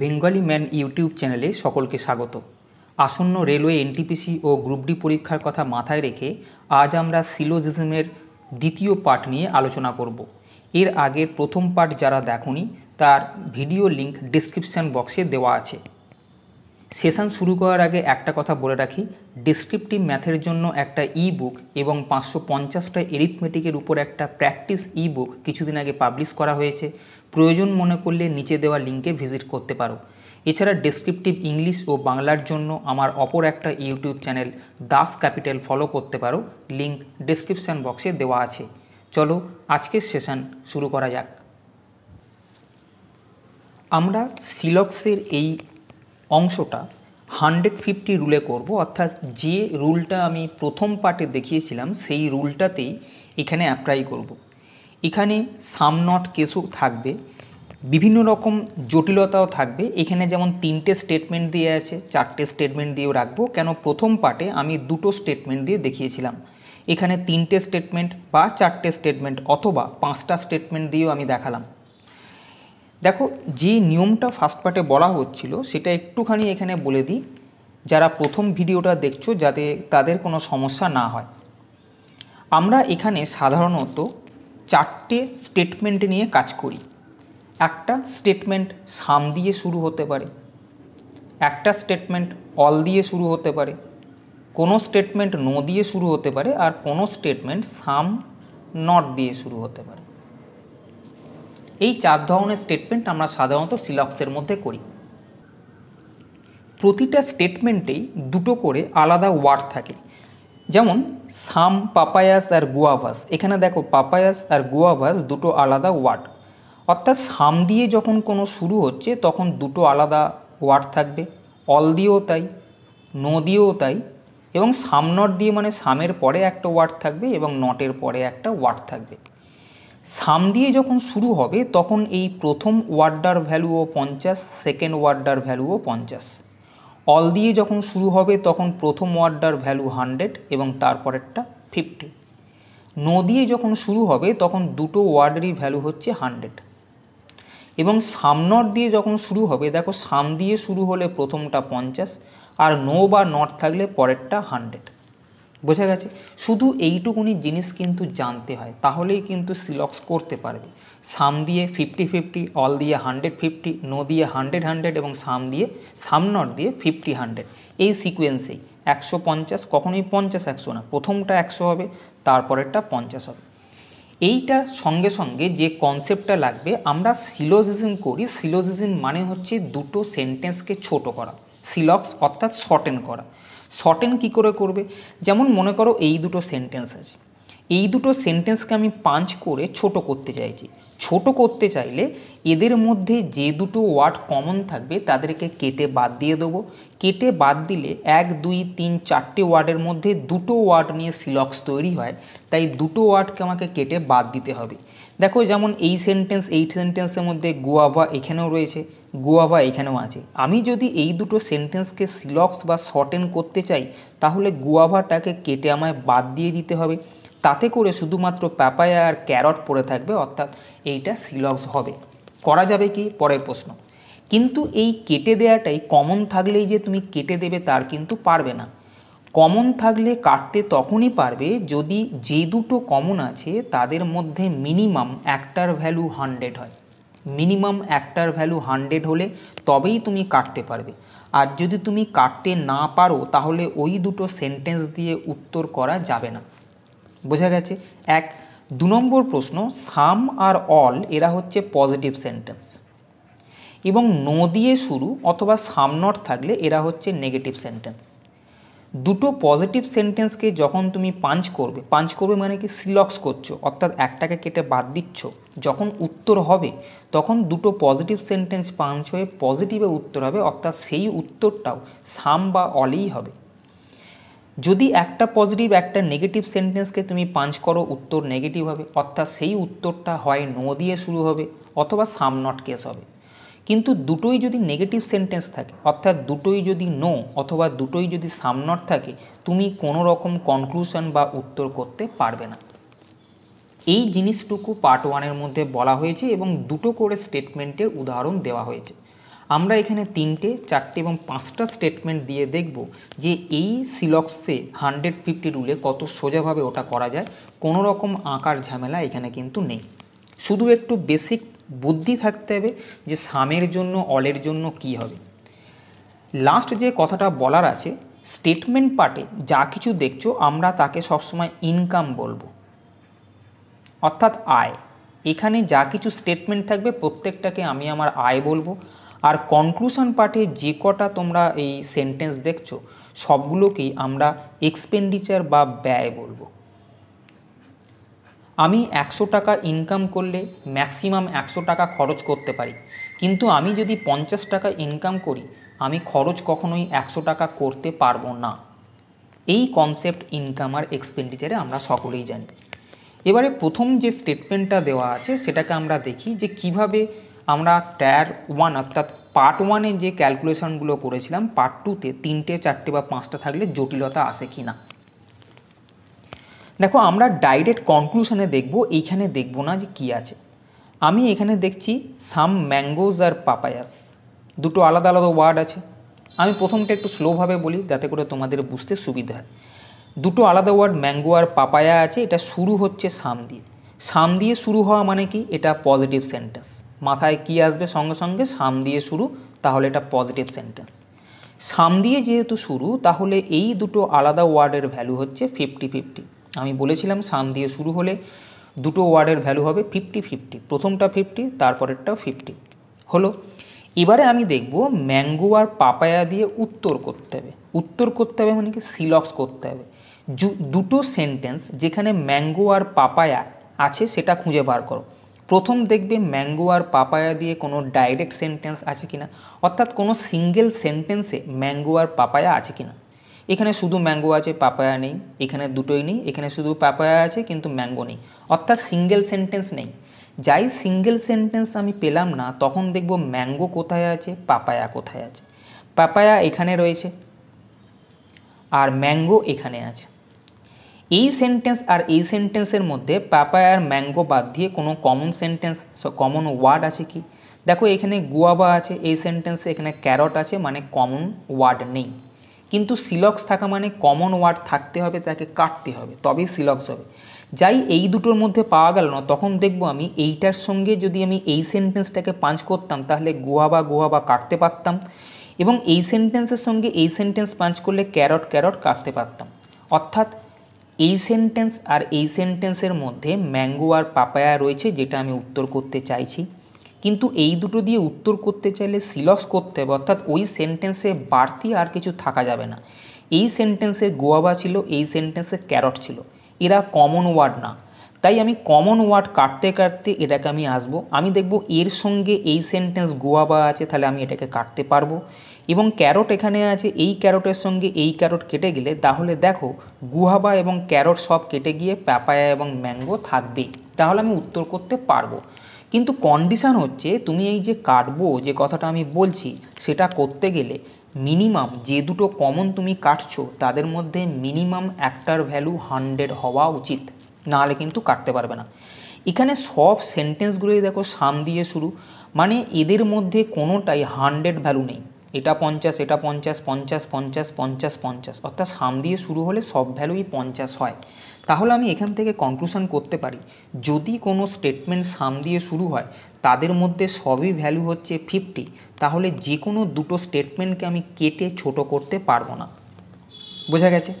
Bengali man YouTube চ্যানেলে সকলকে স্বাগত আসন্ন রেলওয়ে এনটিপিসি ও গ্রুপ ডি পরীক্ষার কথা মাথায় রেখে আজ আমরা সিলোজিজমের দ্বিতীয় পার্ট নিয়ে আলোচনা করব এর আগের প্রথম পার্ট যারা দেখনি তার ভিডিও লিংক ডিসক্রিপশান বক্সে দেওয়া আছে সেশন শুরু করার আগে একটা কথা বলে রাখি ডিসক্রিপটিভ ম্যাথের জন্য একটা ই বুক এবং পাঁচশো পঞ্চাশটা এরিথমেটিকের উপর একটা প্র্যাকটিস ই বুক কিছুদিন আগে পাবলিশ করা হয়েছে প্রয়োজন মনে করলে নিচে দেওয়া লিঙ্কে ভিজিট করতে পারো এছাড়া ডেসক্রিপটিভ ইংলিশ ও বাংলার জন্য আমার অপর একটা YouTube channel Das Capital follow করতে পারো লিঙ্ক ডেসক্রিপশান বক্সে দেওয়া আছে চলো আজকের সেশন শুরু করা যাক আমরা সিলক্সের এই অংশটা হান্ড্রেড ফিফটি রুলে করব অর্থাৎ যে রুলটা আমি প্রথম পার্টে দেখিয়েছিলাম সেই রুলটাতেই এখানে অ্যাপ্লাই করব। এখানে সামনট কেসও থাকবে বিভিন্ন রকম জটিলতাও থাকবে এখানে যেমন তিনটে স্টেটমেন্ট দিয়ে আছে চারটে স্টেটমেন্ট দিয়েও রাখবো কেন প্রথম পার্টে আমি দুটো স্টেটমেন্ট দিয়ে দেখিয়েছিলাম এখানে তিনটে স্টেটমেন্ট বা চারটে স্টেটমেন্ট অথবা পাঁচটা স্টেটমেন্ট দিয়েও আমি দেখালাম দেখো যে নিয়মটা ফার্স্ট পার্টে বলা হচ্ছিল সেটা একটুখানি এখানে বলে দিই যারা প্রথম ভিডিওটা দেখছো যাতে তাদের কোনো সমস্যা না হয় আমরা এখানে সাধারণত চারটে স্টেটমেন্ট নিয়ে কাজ করি একটা স্টেটমেন্ট সাম দিয়ে শুরু হতে পারে একটা স্টেটমেন্ট অল দিয়ে শুরু হতে পারে কোনো স্টেটমেন্ট নো দিয়ে শুরু হতে পারে আর কোনো স্টেটমেন্ট সাম নট দিয়ে শুরু হতে পারে এই চার ধরনের স্টেটমেন্ট আমরা সাধারণত সিলক্সের মধ্যে করি প্রতিটা স্টেটমেন্টেই দুটো করে আলাদা ওয়ার্ড থাকে যেমন সাম পাপায়াস আর গুয়াভাস এখানে দেখো পাপায়াস আর গুয়াভাস দুটো আলাদা ওয়ার্ড অর্থাৎ সাম দিয়ে যখন কোনো শুরু হচ্ছে তখন দুটো আলাদা ওয়ার্ড থাকবে অল দিয়েও তাই নো দিয়েও তাই এবং সাম নট দিয়ে মানে সামের পরে একটা ওয়ার্ড থাকবে এবং নটের পরে একটা ওয়ার্ড থাকবে সাম দিয়ে যখন শুরু হবে তখন এই প্রথম ওয়ার্ডার ভ্যালুও পঞ্চাশ সেকেন্ড ওয়ার্ডার ভ্যালুও পঞ্চাশ অল দিয়ে যখন শুরু হবে তখন প্রথম ওয়ার্ডার ভ্যালু হান্ড্রেড এবং তারপরেরটা ফিফটি নো দিয়ে যখন শুরু হবে তখন দুটো ওয়ার্ডেরই ভ্যালু হচ্ছে হান্ড্রেড এবং সামনট দিয়ে যখন শুরু হবে দেখো সাম দিয়ে শুরু হলে প্রথমটা পঞ্চাশ আর নো বা নট থাকলে পরেরটা হান্ড্রেড বোঝা গেছে শুধু এইটুকুনি জিনিস কিন্তু জানতে হয় তাহলেই কিন্তু সিলক্স করতে পারবে সাম দিয়ে ফিফটি ফিফটি অল দিয়ে হান্ড্রেড ফিফটি নো দিয়ে হান্ড্রেড হান্ড্রেড এবং সাম দিয়ে সামনট দিয়ে ফিফটি হান্ড্রেড এই সিকোয়েন্সেই একশো পঞ্চাশ কখনোই পঞ্চাশ একশো না প্রথমটা একশো হবে তারপরেরটা পঞ্চাশ হবে এইটার সঙ্গে সঙ্গে যে কনসেপ্টটা লাগবে আমরা সিলোজিজম করি সিলোজিজম মানে হচ্ছে দুটো সেন্টেন্সকে ছোট করা সিলক্স অর্থাৎ শর্টেন করা শর্টেন কি করে করবে যেমন মনে করো এই দুটো সেন্টেন্স আছে এই দুটো সেন্টেন্সকে আমি পাঞ্চ করে ছোট করতে চাইছি ছোট করতে চাইলে এদের মধ্যে যে দুটো ওয়ার্ড কমন থাকবে তাদেরকে কেটে বাদ দিয়ে দেবো কেটে বাদ দিলে এক দুই তিন চারটে ওয়ার্ডের মধ্যে দুটো ওয়ার্ড নিয়ে সিলক্স তৈরি হয় তাই দুটো ওয়ার্ডকে আমাকে কেটে বাদ দিতে হবে দেখো যেমন এই সেন্টেন্স এই সেন্টেন্সের মধ্যে গোয়াভা এখানেও রয়েছে গোয়াভা এখানেও আছে আমি যদি এই দুটো সেন্টেন্সকে সিলক্স বা শর্টেন করতে চাই তাহলে গোয়াভাটাকে কেটে আমায় বাদ দিয়ে দিতে হবে তাতে করে শুধুমাত্র প্যাপায়া আর ক্যারট পড়ে থাকবে অর্থাৎ এইটা সিলক্স হবে করা যাবে কি পরের প্রশ্ন কিন্তু এই কেটে দেয়াটাই কমন থাকলেই যে তুমি কেটে দেবে তার কিন্তু পারবে না কমন থাকলে কাটতে তখনই পারবে যদি যে দুটো কমন আছে তাদের মধ্যে মিনিমাম একটার ভ্যালু হান্ড্রেড হয় মিনিমাম একটার ভ্যালু হান্ড্রেড হলে তবেই তুমি কাটতে পারবে আর যদি তুমি কাটতে না পারো তাহলে ওই দুটো সেন্টেন্স দিয়ে উত্তর করা যাবে না বোঝা গেছে এক দু নম্বর প্রশ্ন সাম আর অল এরা হচ্ছে পজিটিভ সেন্টেন্স এবং নো দিয়ে শুরু অথবা সাম নট থাকলে এরা হচ্ছে নেগেটিভ সেন্টেন্স দুটো পজিটিভ সেন্টেন্সকে যখন তুমি পাঞ্চ করবে পাঞ্চ করবে মানে কি সিলক্স করছো অর্থাৎ একটাকে কেটে বাদ দিচ্ছ যখন উত্তর হবে তখন দুটো পজিটিভ সেন্টেন্স পাঞ্চ হয়ে পজিটিভে উত্তর হবে অর্থাৎ সেই উত্তরটাও সাম বা অলেই হবে যদি একটা পজিটিভ একটা নেগেটিভ সেন্টেন্সকে তুমি পাঞ্চ করো উত্তর নেগেটিভ হবে অর্থাৎ সেই উত্তরটা হয় নো দিয়ে শুরু হবে অথবা সাম নট কেস হবে কিন্তু দুটোই যদি নেগেটিভ সেন্টেন্স থাকে অর্থাৎ দুটোই যদি নো অথবা দুটোই যদি সাম নট থাকে তুমি কোনো রকম কনক্লুশন বা উত্তর করতে পারবে না এই জিনিসটুকু পার্ট ওয়ানের মধ্যে বলা হয়েছে এবং দুটো করে স্টেটমেন্টের উদাহরণ দেওয়া হয়েছে আমরা এখানে তিনটে চারটে এবং পাঁচটা স্টেটমেন্ট দিয়ে দেখব যে এই সিলক্সে হান্ড্রেড ফিফটি রুলে কত সোজাভাবে ওটা করা যায় কোনো রকম আঁকার ঝামেলা এখানে কিন্তু নেই শুধু একটু বেসিক বুদ্ধি থাকতে হবে যে সামের জন্য অলের জন্য কি হবে লাস্ট যে কথাটা বলার আছে স্টেটমেন্ট পার্টে যা কিছু দেখছো আমরা তাকে সবসময় ইনকাম বলবো অর্থাৎ আয় এখানে যা কিছু স্টেটমেন্ট থাকবে প্রত্যেকটাকে আমি আমার আয় বলবো আর কনক্লুশন পার্টে যে কটা তোমরা এই সেন্টেন্স দেখছো সবগুলোকেই আমরা এক্সপেন্ডিচার বা ব্যয় বলবো আমি একশো টাকা ইনকাম করলে ম্যাক্সিমাম একশো টাকা খরচ করতে পারি কিন্তু আমি যদি পঞ্চাশ টাকা ইনকাম করি আমি খরচ কখনোই একশো টাকা করতে পারবো না এই কনসেপ্ট ইনকাম আর এক্সপেন্ডিচারে আমরা সকলেই জানি এবারে প্রথম যে স্টেটমেন্টটা দেওয়া আছে সেটাকে আমরা দেখি যে কিভাবে আমরা টায়ার ওয়ান অর্থাৎ পার্ট ওয়ানে যে ক্যালকুলেশনগুলো করেছিলাম পার্ট টুতে তিনটে চারটে বা পাঁচটা থাকলে জটিলতা আসে কি না দেখো আমরা ডাইরেক্ট কনক্লুশনে দেখব এইখানে দেখব না যে কী আছে আমি এখানে দেখছি সাম ম্যাঙ্গোজ আর পাপায়াস দুটো আলাদা আলাদা ওয়ার্ড আছে আমি প্রথমটা একটু স্লোভাবে বলি যাতে করে তোমাদের বুঝতে সুবিধা হয় দুটো আলাদা ওয়ার্ড ম্যাঙ্গো আর পাপায়া আছে এটা শুরু হচ্ছে সাম দিয়ে সাম দিয়ে শুরু হওয়া মানে কি এটা পজিটিভ সেন্টেন্স মাথায় কি আসবে সঙ্গে সঙ্গে সাম দিয়ে শুরু তাহলে এটা পজিটিভ সেন্টেন্স সাম দিয়ে যেহেতু শুরু তাহলে এই দুটো আলাদা ওয়ার্ডের ভ্যালু হচ্ছে ফিফটি ফিফটি আমি বলেছিলাম সাম দিয়ে শুরু হলে দুটো ওয়ার্ডের ভ্যালু হবে ফিফটি ফিফটি প্রথমটা ফিফটি তারপরেরটা ফিফটি হলো এবারে আমি দেখব ম্যাঙ্গো আর পাপায়া দিয়ে উত্তর করতে হবে উত্তর করতে হবে মানে কি সিলক্স করতে হবে দুটো সেন্টেন্স যেখানে ম্যাঙ্গো আর পাপায়া আছে সেটা খুঁজে বার করো প্রথম দেখবে ম্যাঙ্গো আর পাপায়া দিয়ে কোনো ডাইরেক্ট সেন্টেন্স আছে কিনা অর্থাৎ কোনো সিঙ্গেল সেন্টেন্সে ম্যাঙ্গো আর পাপায়া আছে কিনা এখানে শুধু ম্যাঙ্গো আছে পাপায়া নেই এখানে দুটোই নেই এখানে শুধু পাপায়া আছে কিন্তু ম্যাঙ্গো নেই অর্থাৎ সিঙ্গেল সেন্টেন্স নেই যাই সিঙ্গেল সেন্টেন্স আমি পেলাম না তখন দেখব ম্যাঙ্গো কোথায় আছে পাপায়া কোথায় আছে পাপায়া এখানে রয়েছে আর ম্যাঙ্গো এখানে আছে এই সেন্টেন্স আর এই সেন্টেন্সের মধ্যে পাপায় আর ম্যাঙ্গো বাদ দিয়ে কোনো কমন সেন্টেন্স কমন ওয়ার্ড আছে কি দেখো এখানে গুয়াবা আছে এই সেন্টেন্সে এখানে ক্যারট আছে মানে কমন ওয়ার্ড নেই কিন্তু সিলক্স থাকা মানে কমন ওয়ার্ড থাকতে হবে তাকে কাটতে হবে তবেই সিলক্স হবে যাই এই দুটোর মধ্যে পাওয়া গেল না তখন দেখব আমি এইটার সঙ্গে যদি আমি এই সেন্টেন্সটাকে পাঞ্চ করতাম তাহলে গুহাবা গুহাবা কাটতে পারতাম এবং এই সেন্টেন্সের সঙ্গে এই সেন্টেন্স পাঞ্চ করলে ক্যারট ক্যারট কাটতে পারতাম অর্থাৎ এই সেন্টেন্স আর এই সেন্টেন্সের মধ্যে ম্যাঙ্গো আর পাপায়া রয়েছে যেটা আমি উত্তর করতে চাইছি কিন্তু এই দুটো দিয়ে উত্তর করতে চাইলে সিলস করতে হবে অর্থাৎ ওই সেন্টেন্সে বাড়তি আর কিছু থাকা যাবে না এই সেন্টেন্সে গোয়াবা ছিল এই সেন্টেন্সে ক্যারট ছিল এরা কমন ওয়ার্ড না তাই আমি কমন ওয়ার্ড কাটতে কাটতে এটাকে আমি আসবো আমি দেখব এর সঙ্গে এই সেন্টেন্স গোয়াবা আছে তাহলে আমি এটাকে কাটতে পারবো এবং ক্যারট এখানে আছে এই ক্যারটের সঙ্গে এই ক্যারট কেটে গেলে তাহলে দেখো গুহাবা এবং ক্যারট সব কেটে গিয়ে প্যাপায়া এবং ম্যাঙ্গো থাকবে তাহলে আমি উত্তর করতে পারবো কিন্তু কন্ডিশান হচ্ছে তুমি এই যে কাটবো যে কথাটা আমি বলছি সেটা করতে গেলে মিনিমাম যে দুটো কমন তুমি কাটছো তাদের মধ্যে মিনিমাম একটার ভ্যালু হান্ড্রেড হওয়া উচিত নাহলে কিন্তু কাটতে পারবে না এখানে সব সেন্টেন্সগুলোই দেখো সাম দিয়ে শুরু মানে এদের মধ্যে কোনোটাই হান্ড্রেড ভ্যালু নেই এটা পঞ্চাশ এটা পঞ্চাশ পঞ্চাশ পঞ্চাশ পঞ্চাশ পঞ্চাশ অর্থাৎ সাম দিয়ে শুরু হলে সব ভ্যালুই পঞ্চাশ হয় তাহলে আমি এখান থেকে কনক্লুশন করতে পারি যদি কোনো স্টেটমেন্ট সাম দিয়ে শুরু হয় তাদের মধ্যে সবই ভ্যালু হচ্ছে ফিফটি তাহলে যে কোনো দুটো স্টেটমেন্টকে আমি কেটে ছোট করতে পারবো না বোঝা গেছে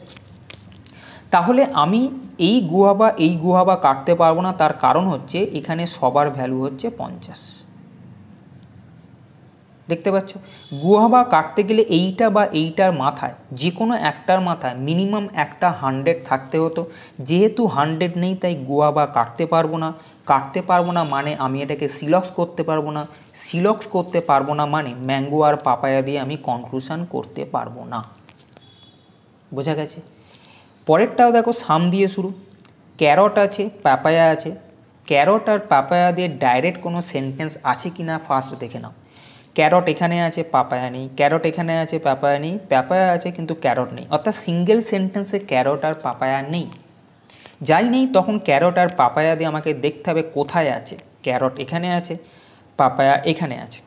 তাহলে আমি এই গুহা বা এই গুহা বা কাটতে পারবো না তার কারণ হচ্ছে এখানে সবার ভ্যালু হচ্ছে পঞ্চাশ দেখতে পাচ্ছ গুহাবা কাটতে গেলে এইটা বা এইটার মাথায় যে কোনো একটার মাথায় মিনিমাম একটা হান্ড্রেড থাকতে হতো যেহেতু হান্ড্রেড নেই তাই গুহবা কাটতে পারবো না কাটতে পারবো না মানে আমি এটাকে সিলক্স করতে পারবো না সিলক্স করতে পারবো না মানে ম্যাঙ্গো আর পাপায়া দিয়ে আমি কনক্লুশন করতে পারবো না বোঝা গেছে পরেরটাও দেখো সাম দিয়ে শুরু ক্যারট আছে পাপায়া আছে ক্যারট আর পাপায়া দিয়ে ডাইরেক্ট কোনো সেন্টেন্স আছে কি না ফার্স্ট দেখে নাও ক্যারট এখানে আছে পাপায়া নেই ক্যারট এখানে আছে পাপায়া নেই পাপায়া আছে কিন্তু ক্যারট নেই অর্থাৎ সিঙ্গেল সেন্টেন্সে ক্যারট আর পাপায়া নেই যাই নেই তখন ক্যারট আর পাপায়া দিয়ে আমাকে দেখতে হবে কোথায় আছে ক্যারট এখানে আছে পাপায়া এখানে আছে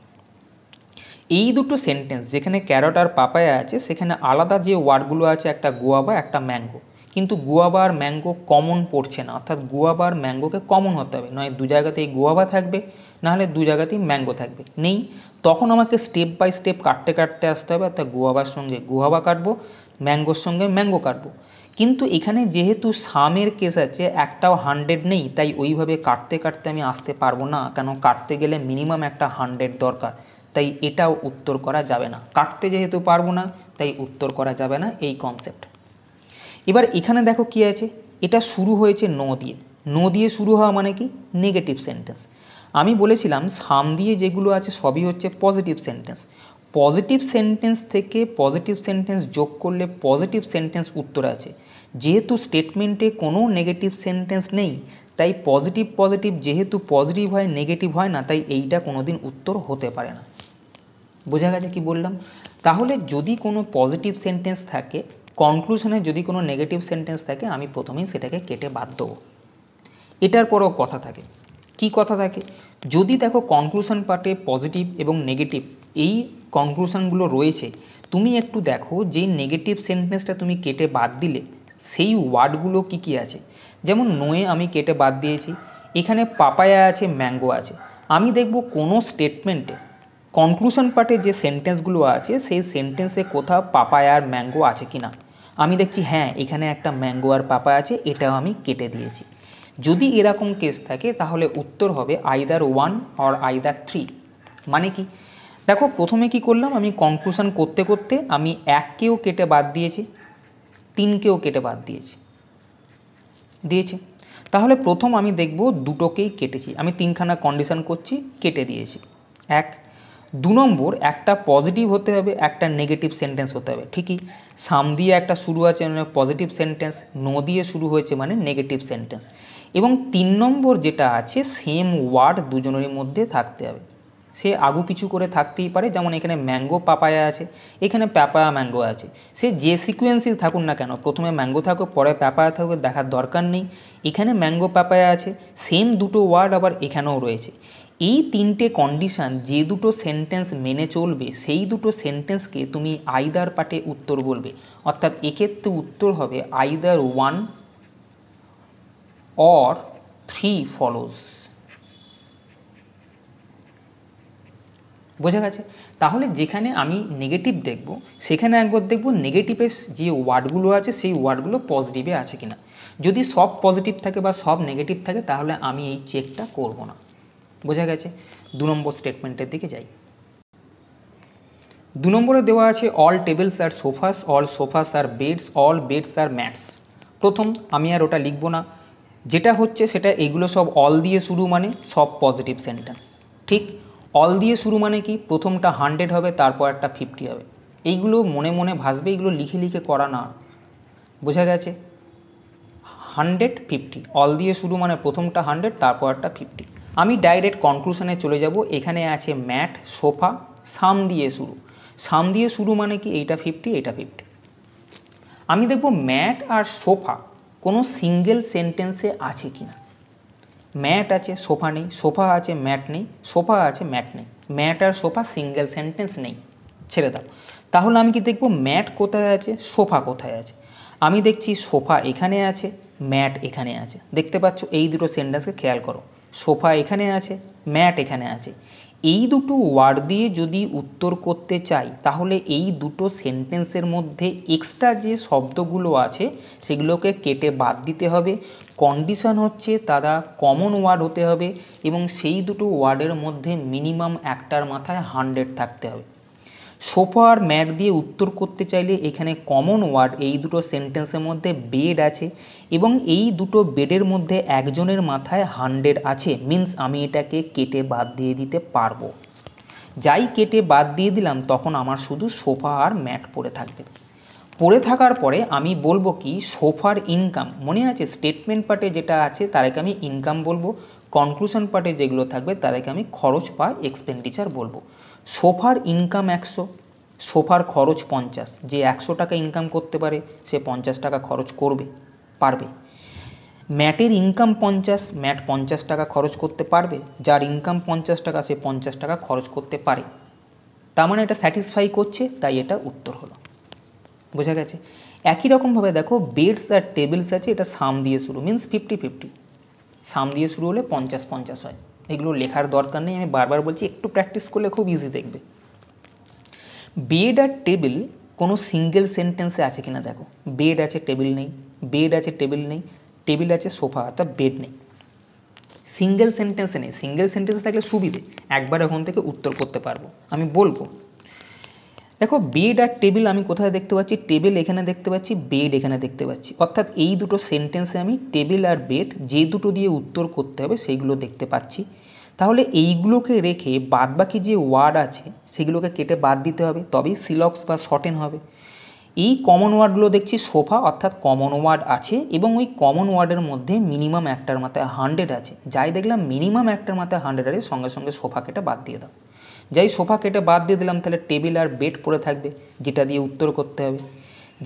এই দুটো সেন্টেন্স যেখানে ক্যারট আর পাপায়া আছে সেখানে আলাদা যে ওয়ার্ডগুলো আছে একটা গুয়াবা একটা ম্যাঙ্গো কিন্তু গুয়াবা আর ম্যাঙ্গো কমন পড়ছে না অর্থাৎ গুয়াবা আর ম্যাঙ্গোকে কমন হতে হবে নয় দু জায়গাতেই গুয়াবা থাকবে নাহলে দু জায়গাতেই ম্যাঙ্গো থাকবে নেই তখন আমাকে স্টেপ বাই স্টেপ কাটতে কাটতে আসতে হবে অর্থাৎ গুহাবার সঙ্গে গুয়াবা কাটবো ম্যাঙ্গোর সঙ্গে ম্যাঙ্গো কাটবো কিন্তু এখানে যেহেতু সামের কেস আছে একটাও হান্ড্রেড নেই তাই ওইভাবে কাটতে কাটতে আমি আসতে পারবো না কেন কাটতে গেলে মিনিমাম একটা হান্ড্রেড দরকার তাই এটাও উত্তর করা যাবে না কাটতে যেহেতু পারবো না তাই উত্তর করা যাবে না এই কনসেপ্ট এবার এখানে দেখো কী আছে এটা শুরু হয়েছে ন দিয়ে ন দিয়ে শুরু হওয়া মানে কি নেগেটিভ সেন্টেন্স আমি বলেছিলাম সাম দিয়ে যেগুলো আছে সবই হচ্ছে পজিটিভ সেন্টেন্স পজিটিভ সেন্টেন্স থেকে পজিটিভ সেন্টেন্স যোগ করলে পজিটিভ সেন্টেন্স উত্তর আছে যেহেতু স্টেটমেন্টে কোনো নেগেটিভ সেন্টেন্স নেই তাই পজিটিভ পজিটিভ যেহেতু পজিটিভ হয় নেগেটিভ হয় না তাই এইটা কোনো দিন উত্তর হতে পারে না বোঝা গেছে কি বললাম তাহলে যদি কোনো পজিটিভ সেন্টেন্স থাকে কনক্লুশনে যদি কোনো নেগেটিভ সেন্টেন্স থাকে আমি প্রথমেই সেটাকে কেটে বাদ দেবো এটার পরও কথা থাকে কি কথা থাকে যদি দেখো কনক্লুশন পার্টে পজিটিভ এবং নেগেটিভ এই কনক্লুশনগুলো রয়েছে তুমি একটু দেখো যে নেগেটিভ সেন্টেন্সটা তুমি কেটে বাদ দিলে সেই ওয়ার্ডগুলো কি কি আছে যেমন নোয়ে আমি কেটে বাদ দিয়েছি এখানে পাপায়া আছে ম্যাঙ্গো আছে আমি দেখব কোনো স্টেটমেন্টে কনক্লুশন পার্টে যে সেন্টেন্সগুলো আছে সেই সেন্টেন্সে কোথাও পাপায়া আর ম্যাঙ্গো আছে কি না আমি দেখছি হ্যাঁ এখানে একটা ম্যাঙ্গো আর পাপায়া আছে এটাও আমি কেটে দিয়েছি যদি এরকম কেস থাকে তাহলে উত্তর হবে either one or either three মানে কি দেখো প্রথমে কি করলাম আমি কনক্লুশন করতে করতে আমি এককেও কেটে বাদ দিয়েছি তিনকেও কেটে বাদ দিয়েছি দিয়েছি তাহলে প্রথম আমি দেখব দুটোকেই কেটেছি আমি তিনখানা কন্ডিশন করছি কেটে দিয়েছি এক দু নম্বর একটা পজিটিভ হতে হবে একটা নেগেটিভ সেন্টেন্স হতে হবে ঠিকই সাম দিয়ে একটা শুরু আছে মানে পজিটিভ সেন্টেন্স নো দিয়ে শুরু হয়েছে মানে নেগেটিভ সেন্টেন্স এবং তিন নম্বর যেটা আছে সেম ওয়ার্ড দুজনের মধ্যে থাকতে হবে সে আগু পিছু করে থাকতেই পারে যেমন এখানে ম্যাঙ্গো পাপায়া আছে এখানে প্যাপায়া ম্যাঙ্গো আছে সে যে সিকুয়েন্সই থাকুন না কেন প্রথমে ম্যাঙ্গো থাকুক পরে প্যাপায়া থাকুক দেখার দরকার নেই এখানে ম্যাঙ্গো পাপায়া আছে সেম দুটো ওয়ার্ড আবার এখানেও রয়েছে এই তিনটে কন্ডিশান যে দুটো সেন্টেন্স মেনে চলবে সেই দুটো সেন্টেন্সকে তুমি আইদার পাটে উত্তর বলবে অর্থাৎ এক্ষেত্রে উত্তর হবে আইদার ওয়ান or 3 follows বোঝা গেছে তাহলে যেখানে আমি নেগেটিভ দেখব সেখানে একবার দেখব নেগেটিভের যে ওয়ার্ডগুলো আছে সেই ওয়ার্ডগুলো পজিটিভে আছে কিনা যদি সব পজিটিভ থাকে বা সব নেগেটিভ থাকে তাহলে আমি এই চেকটা করব না বোঝা গেছে দু নম্বর স্টেটমেন্টের দিকে যাই দু নম্বরে দেওয়া আছে অল টেবিলস আর সোফাস অল সোফাস আর বেডস অল বেডস আর ম্যাটস প্রথম আমি আর ওটা লিখব না যেটা হচ্ছে সেটা এগুলো সব অল দিয়ে শুরু মানে সব পজিটিভ সেন্টেন্স ঠিক অল দিয়ে শুরু মানে কি প্রথমটা হান্ড্রেড হবে তারপর একটা ফিফটি হবে এইগুলো মনে মনে ভাসবে এগুলো লিখে লিখে করা না বোঝা গেছে হান্ড্রেড ফিফটি অল দিয়ে শুরু মানে প্রথমটা হান্ড্রেড তারপর একটা ফিফটি আমি ডাইরেক্ট কনক্লুশনে চলে যাব এখানে আছে ম্যাট সোফা সাম দিয়ে শুরু সাম দিয়ে শুরু মানে কি এইটা ফিফটি এইটা ফিফটি আমি দেখব ম্যাট আর সোফা কোনো সিঙ্গেল সেন্টেন্সে আছে কি না ম্যাট আছে সোফা নেই সোফা আছে ম্যাট নেই সোফা আছে ম্যাট নেই ম্যাট আর সোফা সিঙ্গেল সেন্টেন্স নেই ছেড়ে দাও তাহলে আমি কি দেখবো ম্যাট কোথায় আছে সোফা কোথায় আছে আমি দেখছি সোফা এখানে আছে ম্যাট এখানে আছে দেখতে পাচ্ছ এই দুটো সেন্টেন্সকে খেয়াল করো সোফা এখানে আছে ম্যাট এখানে আছে এই দুটো ওয়ার্ড দিয়ে যদি উত্তর করতে চাই তাহলে এই দুটো সেন্টেন্সের মধ্যে এক্সট্রা যে শব্দগুলো আছে সেগুলোকে কেটে বাদ দিতে হবে কন্ডিশন হচ্ছে তারা কমন ওয়ার্ড হতে হবে এবং সেই দুটো ওয়ার্ডের মধ্যে মিনিমাম একটার মাথায় হান্ড্রেড থাকতে হবে সোফা আর ম্যাট দিয়ে উত্তর করতে চাইলে এখানে কমন ওয়ার্ড এই দুটো সেন্টেন্সের মধ্যে বেড আছে এবং এই দুটো বেডের মধ্যে একজনের মাথায় হান্ড্রেড আছে মিন্স আমি এটাকে কেটে বাদ দিয়ে দিতে পারবো যাই কেটে বাদ দিয়ে দিলাম তখন আমার শুধু সোফা আর ম্যাট পরে থাকবে পড়ে থাকার পরে আমি বলবো কি সোফার ইনকাম মনে আছে স্টেটমেন্ট পার্টে যেটা আছে তাদেরকে আমি ইনকাম বলবো কনক্লুশন পার্টে যেগুলো থাকবে তাদেরকে আমি খরচ বা এক্সপেন্ডিচার বলবো সোফার ইনকাম একশো সোফার খরচ পঞ্চাশ যে একশো টাকা ইনকাম করতে পারে সে পঞ্চাশ টাকা খরচ করবে পারবে ম্যাটের ইনকাম পঞ্চাশ ম্যাট পঞ্চাশ টাকা খরচ করতে পারবে যার ইনকাম পঞ্চাশ টাকা সে পঞ্চাশ টাকা খরচ করতে পারে তার মানে এটা স্যাটিসফাই করছে তাই এটা উত্তর হলো বোঝা গেছে একই রকমভাবে দেখো বেডস আর টেবিলস আছে এটা সাম দিয়ে শুরু মিন্স ফিফটি ফিফটি সাম দিয়ে শুরু হলে পঞ্চাশ পঞ্চাশ হয় এগুলো লেখার দরকার নেই আমি বারবার বলছি একটু প্র্যাকটিস করলে খুব ইজি দেখবে বেড আর টেবিল কোনো সিঙ্গেল সেন্টেন্সে আছে কিনা দেখো বেড আছে টেবিল নেই বেড আছে টেবিল নেই টেবিল আছে সোফা অর্থাৎ বেড নেই সিঙ্গেল সেন্টেন্সে নেই সিঙ্গেল সেন্টেন্সে থাকলে সুবিধে একবার ওখান থেকে উত্তর করতে পারবো আমি বলবো দেখো বেড আর টেবিল আমি কোথায় দেখতে পাচ্ছি টেবিল এখানে দেখতে পাচ্ছি বেড এখানে দেখতে পাচ্ছি অর্থাৎ এই দুটো সেন্টেন্সে আমি টেবিল আর বেড যে দুটো দিয়ে উত্তর করতে হবে সেইগুলো দেখতে পাচ্ছি তাহলে এইগুলোকে রেখে বাদবাকি যে ওয়ার্ড আছে সেগুলোকে কেটে বাদ দিতে হবে তবেই সিলক্স বা শর্টেন হবে এই কমন ওয়ার্ডগুলো দেখছি সোফা অর্থাৎ কমন ওয়ার্ড আছে এবং ওই কমন ওয়ার্ডের মধ্যে মিনিমাম একটার মাথায় হান্ড্রেড আছে যাই দেখলাম মিনিমাম একটার মাথায় হান্ড্রেড আছে সঙ্গে সঙ্গে সোফা কেটে বাদ দিয়ে দাও যাই সোফা কেটে বাদ দিয়ে দিলাম তাহলে টেবিল আর বেড পড়ে থাকবে যেটা দিয়ে উত্তর করতে হবে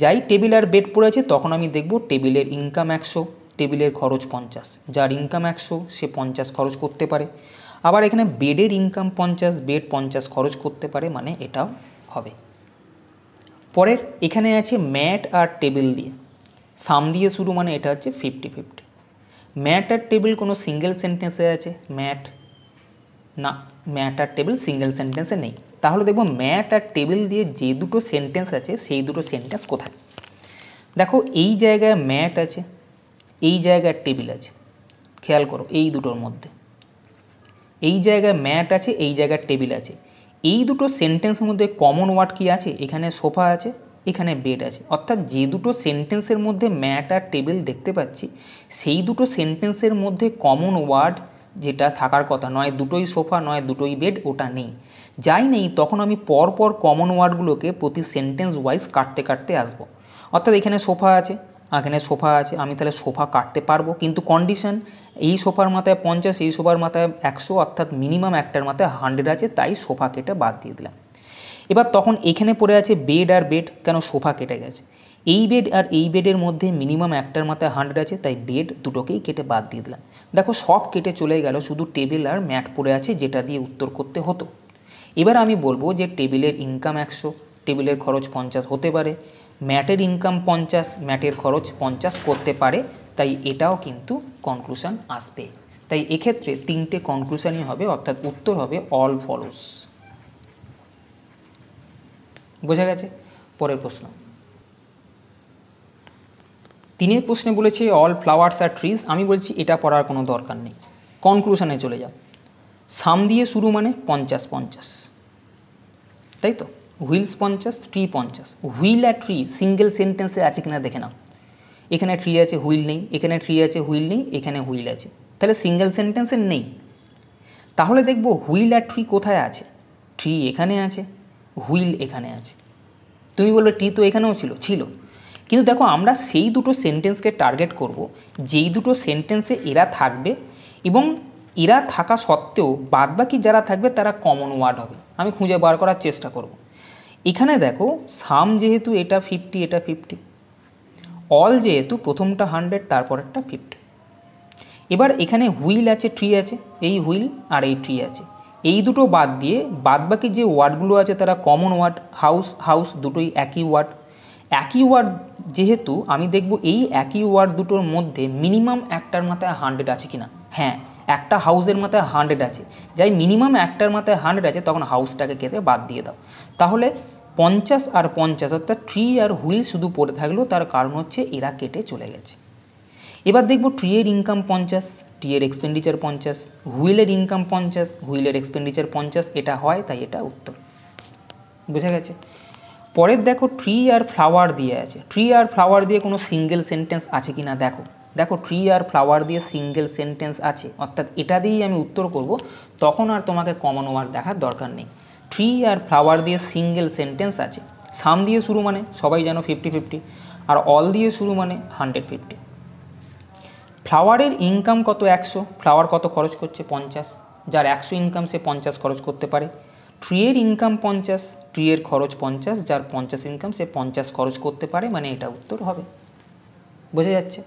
যাই টেবিল আর বেড পড়ে আছে তখন আমি দেখব টেবিলের ইনকাম একশো টেবিলের খরচ পঞ্চাশ যার ইনকাম একশো সে পঞ্চাশ খরচ করতে পারে আবার এখানে বেডের ইনকাম পঞ্চাশ বেড পঞ্চাশ খরচ করতে পারে মানে এটাও হবে পরের এখানে আছে ম্যাট আর টেবিল দিয়ে সাম দিয়ে শুরু মানে এটা হচ্ছে ফিফটি ফিফটি ম্যাট আর টেবিল কোনো সিঙ্গেল সেন্টেন্সে আছে ম্যাট না ম্যাট আর টেবিল সিঙ্গেল সেন্টেন্সে নেই তাহলে দেখব ম্যাট আর টেবিল দিয়ে যে দুটো সেন্টেন্স আছে সেই দুটো সেন্টেন্স কোথায় দেখো এই জায়গায় ম্যাট আছে এই জায়গায় টেবিল আছে খেয়াল করো এই দুটোর মধ্যে এই জায়গায় ম্যাট আছে এই জায়গায় টেবিল আছে এই দুটো সেন্টেন্সের মধ্যে কমন ওয়ার্ড কি আছে এখানে সোফা আছে এখানে বেড আছে অর্থাৎ যে দুটো সেন্টেন্সের মধ্যে ম্যাট আর টেবিল দেখতে পাচ্ছি সেই দুটো সেন্টেন্সের মধ্যে কমন ওয়ার্ড যেটা থাকার কথা নয় দুটোই সোফা নয় দুটোই বেড ওটা নেই যাই নেই তখন আমি পরপর কমন ওয়ার্ডগুলোকে প্রতি সেন্টেন্স ওয়াইজ কাটতে কাটতে আসবো অর্থাৎ এখানে সোফা আছে এখানে সোফা আছে আমি তাহলে সোফা কাটতে পারবো কিন্তু কন্ডিশন এই সোফার মাথায় পঞ্চাশ এই সোফার মাথায় একশো অর্থাৎ মিনিমাম একটার মাথায় হান্ড্রেড আছে তাই সোফা কেটে বাদ দিয়ে দিলাম এবার তখন এখানে পড়ে আছে বেড আর বেড কেন সোফা কেটে গেছে এই বেড আর এই বেডের মধ্যে মিনিমাম একটার মাথায় হান্ড্রেড আছে তাই বেড দুটোকেই কেটে বাদ দিয়ে দিলাম দেখো সব কেটে চলে গেল শুধু টেবিল আর ম্যাট পড়ে আছে যেটা দিয়ে উত্তর করতে হতো এবার আমি বলবো যে টেবিলের ইনকাম একশো টেবিলের খরচ পঞ্চাশ হতে পারে ম্যাটের ইনকাম পঞ্চাশ ম্যাটের খরচ পঞ্চাশ করতে পারে তাই এটাও কিন্তু কনক্লুশন আসবে তাই এক্ষেত্রে তিনটে কনক্লুশনই হবে অর্থাৎ উত্তর হবে অল ফলোস বোঝা গেছে পরের প্রশ্ন তিনি প্রশ্নে বলেছে অল ফ্লাওয়ার্স আর ট্রিজ আমি বলছি এটা পড়ার কোনো দরকার নেই কনক্লুশনে চলে যাও সাম দিয়ে শুরু মানে পঞ্চাশ পঞ্চাশ তাই তো হুইলস পঞ্চাশ ট্রি পঞ্চাশ হুইল আর ট্রি সিঙ্গেল সেন্টেন্সে আছে কিনা দেখে নাও এখানে ট্রি আছে হুইল নেই এখানে ট্রি আছে হুইল নেই এখানে হুইল আছে তাহলে সিঙ্গেল সেন্টেন্সে নেই তাহলে দেখব হুইল আর ট্রি কোথায় আছে ট্রি এখানে আছে হুইল এখানে আছে তুমি বলবে ট্রি তো এখানেও ছিল ছিল কিন্তু দেখো আমরা সেই দুটো সেন্টেন্সকে টার্গেট করব যেই দুটো সেন্টেন্সে এরা থাকবে এবং এরা থাকা সত্ত্বেও বাদবাকি যারা থাকবে তারা কমন ওয়ার্ড হবে আমি খুঁজে বার করার চেষ্টা করব। এখানে দেখো সাম যেহেতু এটা ফিফটি এটা ফিফটি অল যেহেতু প্রথমটা হান্ড্রেড তারপরেরটা ফিফটি এবার এখানে হুইল আছে ট্রি আছে এই হুইল আর এই ট্রি আছে এই দুটো বাদ দিয়ে বাদবাকি যে ওয়ার্ডগুলো আছে তারা কমন ওয়ার্ড হাউস হাউস দুটোই একই ওয়ার্ড একই ওয়ার্ড যেহেতু আমি দেখব এই একই ওয়ার্ড দুটোর মধ্যে মিনিমাম একটার মাথায় হান্ড্রেড আছে কিনা হ্যাঁ একটা হাউসের মাথায় হান্ড্রেড আছে যাই মিনিমাম একটার মাথায় হান্ড্রেড আছে তখন হাউসটাকে কেটে বাদ দিয়ে দাও তাহলে পঞ্চাশ আর পঞ্চাশ অর্থাৎ ট্রি আর হুইল শুধু পড়ে থাকলেও তার কারণ হচ্ছে এরা কেটে চলে গেছে এবার দেখব ট্রিয়ের ইনকাম পঞ্চাশ ট্রিয়ের এক্সপেন্ডিচার পঞ্চাশ হুইলের ইনকাম পঞ্চাশ হুইলের এক্সপেন্ডিচার পঞ্চাশ এটা হয় তাই এটা উত্তর বুঝে গেছে পরের দেখো ট্রি আর ফ্লাওয়ার দিয়ে আছে ট্রি আর ফ্লাওয়ার দিয়ে কোনো সিঙ্গেল সেন্টেন্স আছে কি না দেখো দেখো ট্রি আর ফ্লাওয়ার দিয়ে সিঙ্গেল সেন্টেন্স আছে অর্থাৎ এটা দিয়েই আমি উত্তর করব তখন আর তোমাকে কমন ওয়ার দেখার দরকার নেই ট্রি আর ফ্লাওয়ার দিয়ে সিঙ্গেল সেন্টেন্স আছে সাম দিয়ে শুরু মানে সবাই জানো ফিফটি ফিফটি আর অল দিয়ে শুরু মানে হান্ড্রেড ফিফটি ফ্লাওয়ারের ইনকাম কত একশো ফ্লাওয়ার কত খরচ করছে পঞ্চাশ যার একশো ইনকাম সে পঞ্চাশ খরচ করতে পারে ট্রিয়ের ইনকাম পঞ্চাশ ট্রিয়ের খরচ পঞ্চাশ যার পঞ্চাশ ইনকাম সে পঞ্চাশ খরচ করতে পারে মানে এটা উত্তর হবে বোঝা যাচ্ছে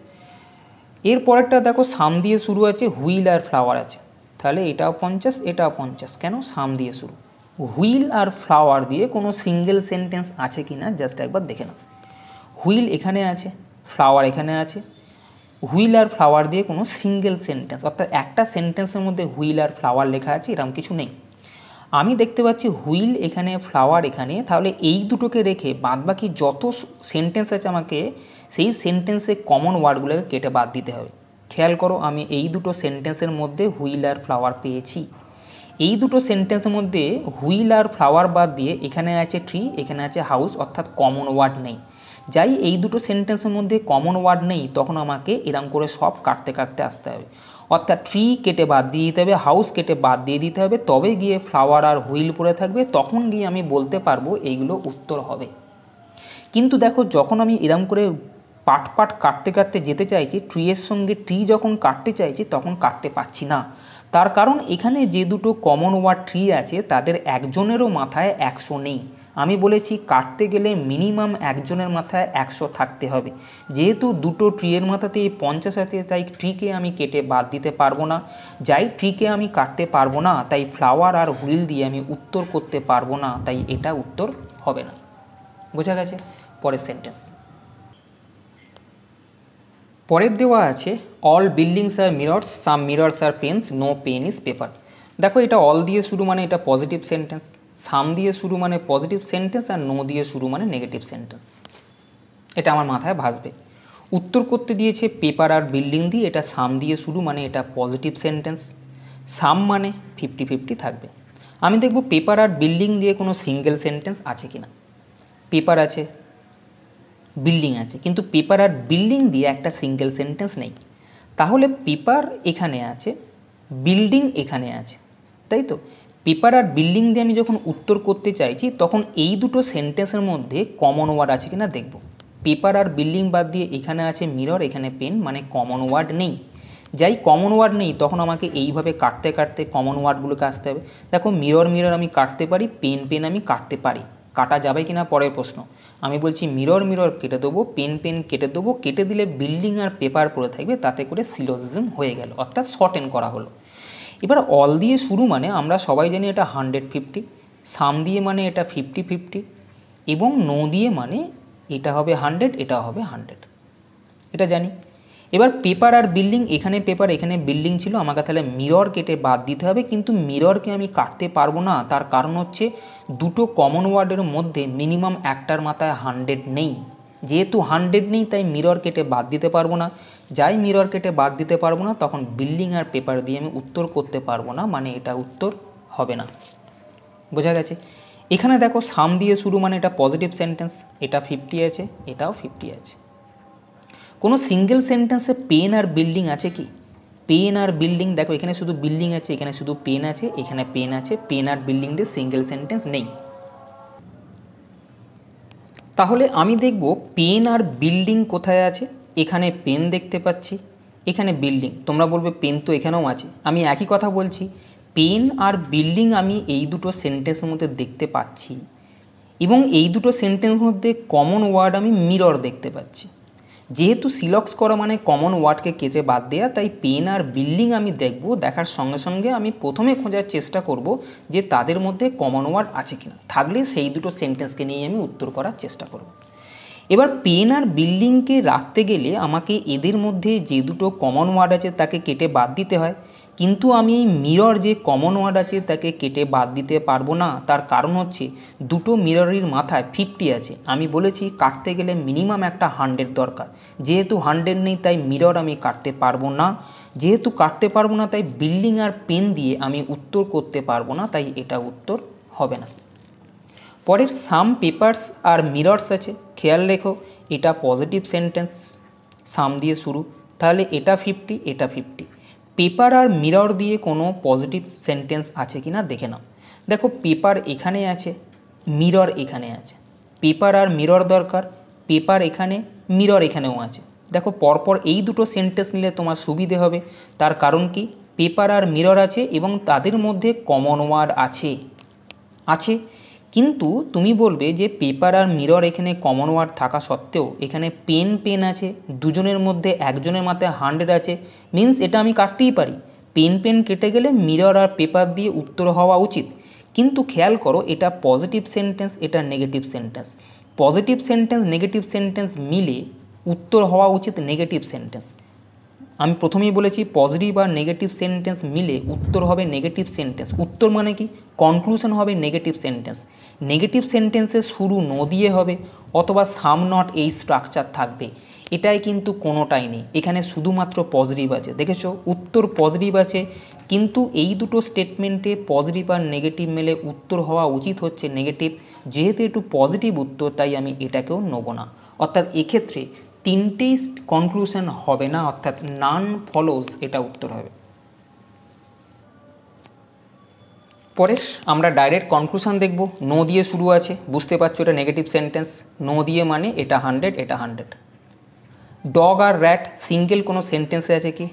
এরপরেরটা দেখো সাম দিয়ে শুরু আছে হুইল আর ফ্লাওয়ার আছে তাহলে এটাও পঞ্চাশ এটাও পঞ্চাশ কেন সাম দিয়ে শুরু হুইল আর ফ্লাওয়ার দিয়ে কোনো সিঙ্গেল সেন্টেন্স আছে কি না জাস্ট একবার দেখে নাও হুইল এখানে আছে ফ্লাওয়ার এখানে আছে হুইল আর ফ্লাওয়ার দিয়ে কোনো সিঙ্গেল সেন্টেন্স অর্থাৎ একটা সেন্টেন্সের মধ্যে হুইল আর ফ্লাওয়ার লেখা আছে এরকম কিছু নেই আমি দেখতে পাচ্ছি হুইল এখানে ফ্লাওয়ার এখানে তাহলে এই দুটোকে রেখে বাদবাকি যত সেন্টেন্স আছে আমাকে সেই সেন্টেন্সে কমন ওয়ার্ডগুলোকে কেটে বাদ দিতে হবে খেয়াল করো আমি এই দুটো সেন্টেন্সের মধ্যে হুইল আর ফ্লাওয়ার পেয়েছি এই দুটো সেন্টেন্সের মধ্যে হুইল আর ফ্লাওয়ার বাদ দিয়ে এখানে আছে ট্রি এখানে আছে হাউস অর্থাৎ কমন ওয়ার্ড নেই যাই এই দুটো সেন্টেন্সের মধ্যে কমন ওয়ার্ড নেই তখন আমাকে এরম করে সব কাটতে কাটতে আসতে হবে অর্থাৎ ট্রি কেটে বাদ দিয়ে দিতে হবে হাউস কেটে বাদ দিয়ে দিতে হবে তবে গিয়ে ফ্লাওয়ার আর হুইল পরে থাকবে তখন গিয়ে আমি বলতে পারবো এইগুলো উত্তর হবে কিন্তু দেখো যখন আমি এরম করে পাট পাট কাটতে কাটতে যেতে চাইছি ট্রিয়ের সঙ্গে ট্রি যখন কাটতে চাইছি তখন কাটতে পাচ্ছি না তার কারণ এখানে যে দুটো কমন ওয়ার্ড ট্রি আছে তাদের একজনেরও মাথায় একশো নেই আমি বলেছি কাটতে গেলে মিনিমাম একজনের মাথায় একশো থাকতে হবে যেহেতু দুটো ট্রিয়ের মাথাতে পঞ্চাশ আছে তাই ট্রিকে আমি কেটে বাদ দিতে পারবো না যাই ট্রিকে আমি কাটতে পারবো না তাই ফ্লাওয়ার আর হুইল দিয়ে আমি উত্তর করতে পারবো না তাই এটা উত্তর হবে না বোঝা গেছে পরের সেন্টেন্স পরের দেওয়া আছে অল বিল্ডিংস আর মিরর্স সাম মিরর্স আর pens no pen is paper দেখো এটা অল দিয়ে শুরু মানে এটা পজিটিভ সেন্টেন্স সাম দিয়ে শুরু মানে পজিটিভ সেন্টেন্স আর নো দিয়ে শুরু মানে নেগেটিভ সেন্টেন্স এটা আমার মাথায় ভাসবে উত্তর করতে দিয়েছে পেপার আর বিল্ডিং দিয়ে এটা সাম দিয়ে শুরু মানে এটা পজিটিভ সেন্টেন্স সাম মানে ফিফটি ফিফটি থাকবে আমি দেখব পেপার আর বিল্ডিং দিয়ে কোনো সিঙ্গেল সেন্টেন্স আছে কি না পেপার আছে বিল্ডিং আছে কিন্তু পেপার আর বিল্ডিং দিয়ে একটা সিঙ্গেল সেন্টেন্স নেই তাহলে পেপার এখানে আছে বিল্ডিং এখানে আছে তাই তো পেপার আর বিল্ডিং দিয়ে আমি যখন উত্তর করতে চাইছি তখন এই দুটো সেন্টেন্সের মধ্যে কমন ওয়ার্ড আছে কিনা দেখব পেপার আর বিল্ডিং বাদ দিয়ে এখানে আছে মিরর এখানে পেন মানে কমন ওয়ার্ড নেই যাই কমন ওয়ার্ড নেই তখন আমাকে এইভাবে কাটতে কাটতে কমন ওয়ার্ডগুলোকে আসতে হবে দেখো মিরর মিরর আমি কাটতে পারি পেন পেন আমি কাটতে পারি কাটা যাবে কিনা পরের প্রশ্ন আমি বলছি মিরর মিরর কেটে দেবো পেন পেন কেটে দেবো কেটে দিলে বিল্ডিং আর পেপার পড়ে থাকবে তাতে করে সিলোজিজম হয়ে গেল অর্থাৎ এন করা হলো এবার অল দিয়ে শুরু মানে আমরা সবাই জানি এটা হান্ড্রেড ফিফটি সাম দিয়ে মানে এটা ফিফটি ফিফটি এবং নো দিয়ে মানে এটা হবে হান্ড্রেড এটা হবে হান্ড্রেড এটা জানি এবার পেপার আর বিল্ডিং এখানে পেপার এখানে বিল্ডিং ছিল আমাকে তাহলে মিরর কেটে বাদ দিতে হবে কিন্তু মিররকে আমি কাটতে পারবো না তার কারণ হচ্ছে দুটো কমন ওয়ার্ডের মধ্যে মিনিমাম একটার মাথায় হান্ড্রেড নেই যেহেতু হান্ড্রেড নেই তাই মিরর কেটে বাদ দিতে পারবো না যাই মিরর কেটে বাদ দিতে পারবো না তখন বিল্ডিং আর পেপার দিয়ে আমি উত্তর করতে পারবো না মানে এটা উত্তর হবে না বোঝা গেছে এখানে দেখো সাম দিয়ে শুরু মানে এটা পজিটিভ সেন্টেন্স এটা ফিফটি আছে এটাও ফিফটি আছে কোনো সিঙ্গেল সেন্টেন্সে পেন আর বিল্ডিং আছে কি পেন আর বিল্ডিং দেখো এখানে শুধু বিল্ডিং আছে এখানে শুধু পেন আছে এখানে পেন আছে পেন আর বিল্ডিং দিয়ে সিঙ্গেল সেন্টেন্স নেই তাহলে আমি দেখব পেন আর বিল্ডিং কোথায় আছে এখানে পেন দেখতে পাচ্ছি এখানে বিল্ডিং তোমরা বলবে পেন তো এখানেও আছে আমি একই কথা বলছি পেন আর বিল্ডিং আমি এই দুটো সেন্টেন্সের মধ্যে দেখতে পাচ্ছি এবং এই দুটো সেন্টেন্সের মধ্যে কমন ওয়ার্ড আমি মিরর দেখতে পাচ্ছি যেহেতু সিলক্স করা মানে কমন ওয়ার্ডকে কেটে বাদ দেয়া তাই পেন আর বিল্ডিং আমি দেখব দেখার সঙ্গে সঙ্গে আমি প্রথমে খোঁজার চেষ্টা করব যে তাদের মধ্যে কমন ওয়ার্ড আছে কি না থাকলে সেই দুটো সেন্টেন্সকে নিয়ে আমি উত্তর করার চেষ্টা করব এবার পেন আর বিল্ডিংকে রাখতে গেলে আমাকে এদের মধ্যে যে দুটো কমন ওয়ার্ড আছে তাকে কেটে বাদ দিতে হয় কিন্তু আমি এই মিরর যে কমন ওয়ার্ড আছে তাকে কেটে বাদ দিতে পারবো না তার কারণ হচ্ছে দুটো মিররের মাথায় ফিফটি আছে আমি বলেছি কাটতে গেলে মিনিমাম একটা হান্ড্রেড দরকার যেহেতু হান্ড্রেড নেই তাই মিরর আমি কাটতে পারবো না যেহেতু কাটতে পারবো না তাই বিল্ডিং আর পেন দিয়ে আমি উত্তর করতে পারবো না তাই এটা উত্তর হবে না পরের সাম পেপার্স আর মিরর্স আছে খেয়াল রেখো এটা পজিটিভ সেন্টেন্স সাম দিয়ে শুরু তাহলে এটা ফিফটি এটা ফিফটি পেপার আর মিরর দিয়ে কোনো পজিটিভ সেন্টেন্স আছে কি না দেখে নাও দেখো পেপার এখানে আছে মিরর এখানে আছে পেপার আর মিরর দরকার পেপার এখানে মিরর এখানেও আছে দেখো পরপর এই দুটো সেন্টেন্স নিলে তোমার সুবিধে হবে তার কারণ কি পেপার আর মিরর আছে এবং তাদের মধ্যে কমন ওয়ার্ড আছে আছে কিন্তু তুমি বলবে যে পেপার আর মিরর এখানে কমন ওয়ার্ড থাকা সত্ত্বেও এখানে পেন পেন আছে দুজনের মধ্যে একজনের মাথায় হান্ড্রেড আছে মিন্স এটা আমি কাটতেই পারি পেন পেন কেটে গেলে মিরর আর পেপার দিয়ে উত্তর হওয়া উচিত কিন্তু খেয়াল করো এটা পজিটিভ সেন্টেন্স এটা negative sentence positive sentence negative sentence মিলে উত্তর হওয়া উচিত নেগেটিভ সেন্টেন্স আমি প্রথমেই বলেছি পজিটিভ আর নেগেটিভ সেন্টেন্স মিলে উত্তর হবে নেগেটিভ সেন্টেন্স উত্তর মানে কি কনক্লুশন হবে নেগেটিভ সেন্টেন্স নেগেটিভ সেন্টেন্সের শুরু ন দিয়ে হবে অথবা সাম নট এই স্ট্রাকচার থাকবে এটাই কিন্তু কোনোটাই নেই এখানে শুধুমাত্র পজিটিভ আছে দেখেছো উত্তর পজিটিভ আছে কিন্তু এই দুটো স্টেটমেন্টে পজিটিভ আর নেগেটিভ মেলে উত্তর হওয়া উচিত হচ্ছে নেগেটিভ যেহেতু একটু পজিটিভ উত্তর তাই আমি এটাকেও নেবো না অর্থাৎ এক্ষেত্রে তিনটেই কনক্লুশন হবে না অর্থাৎ নান ফলোজ এটা উত্তর হবে পরে আমরা ডাইরেক্ট কনক্লুশন দেখব নো দিয়ে শুরু আছে বুঝতে পারছো এটা নেগেটিভ সেন্টেন্স নো দিয়ে মানে এটা হান্ড্রেড এটা হান্ড্রেড ডগ আর র্যাট সিঙ্গেল কোনো সেন্টেন্সে আছে কি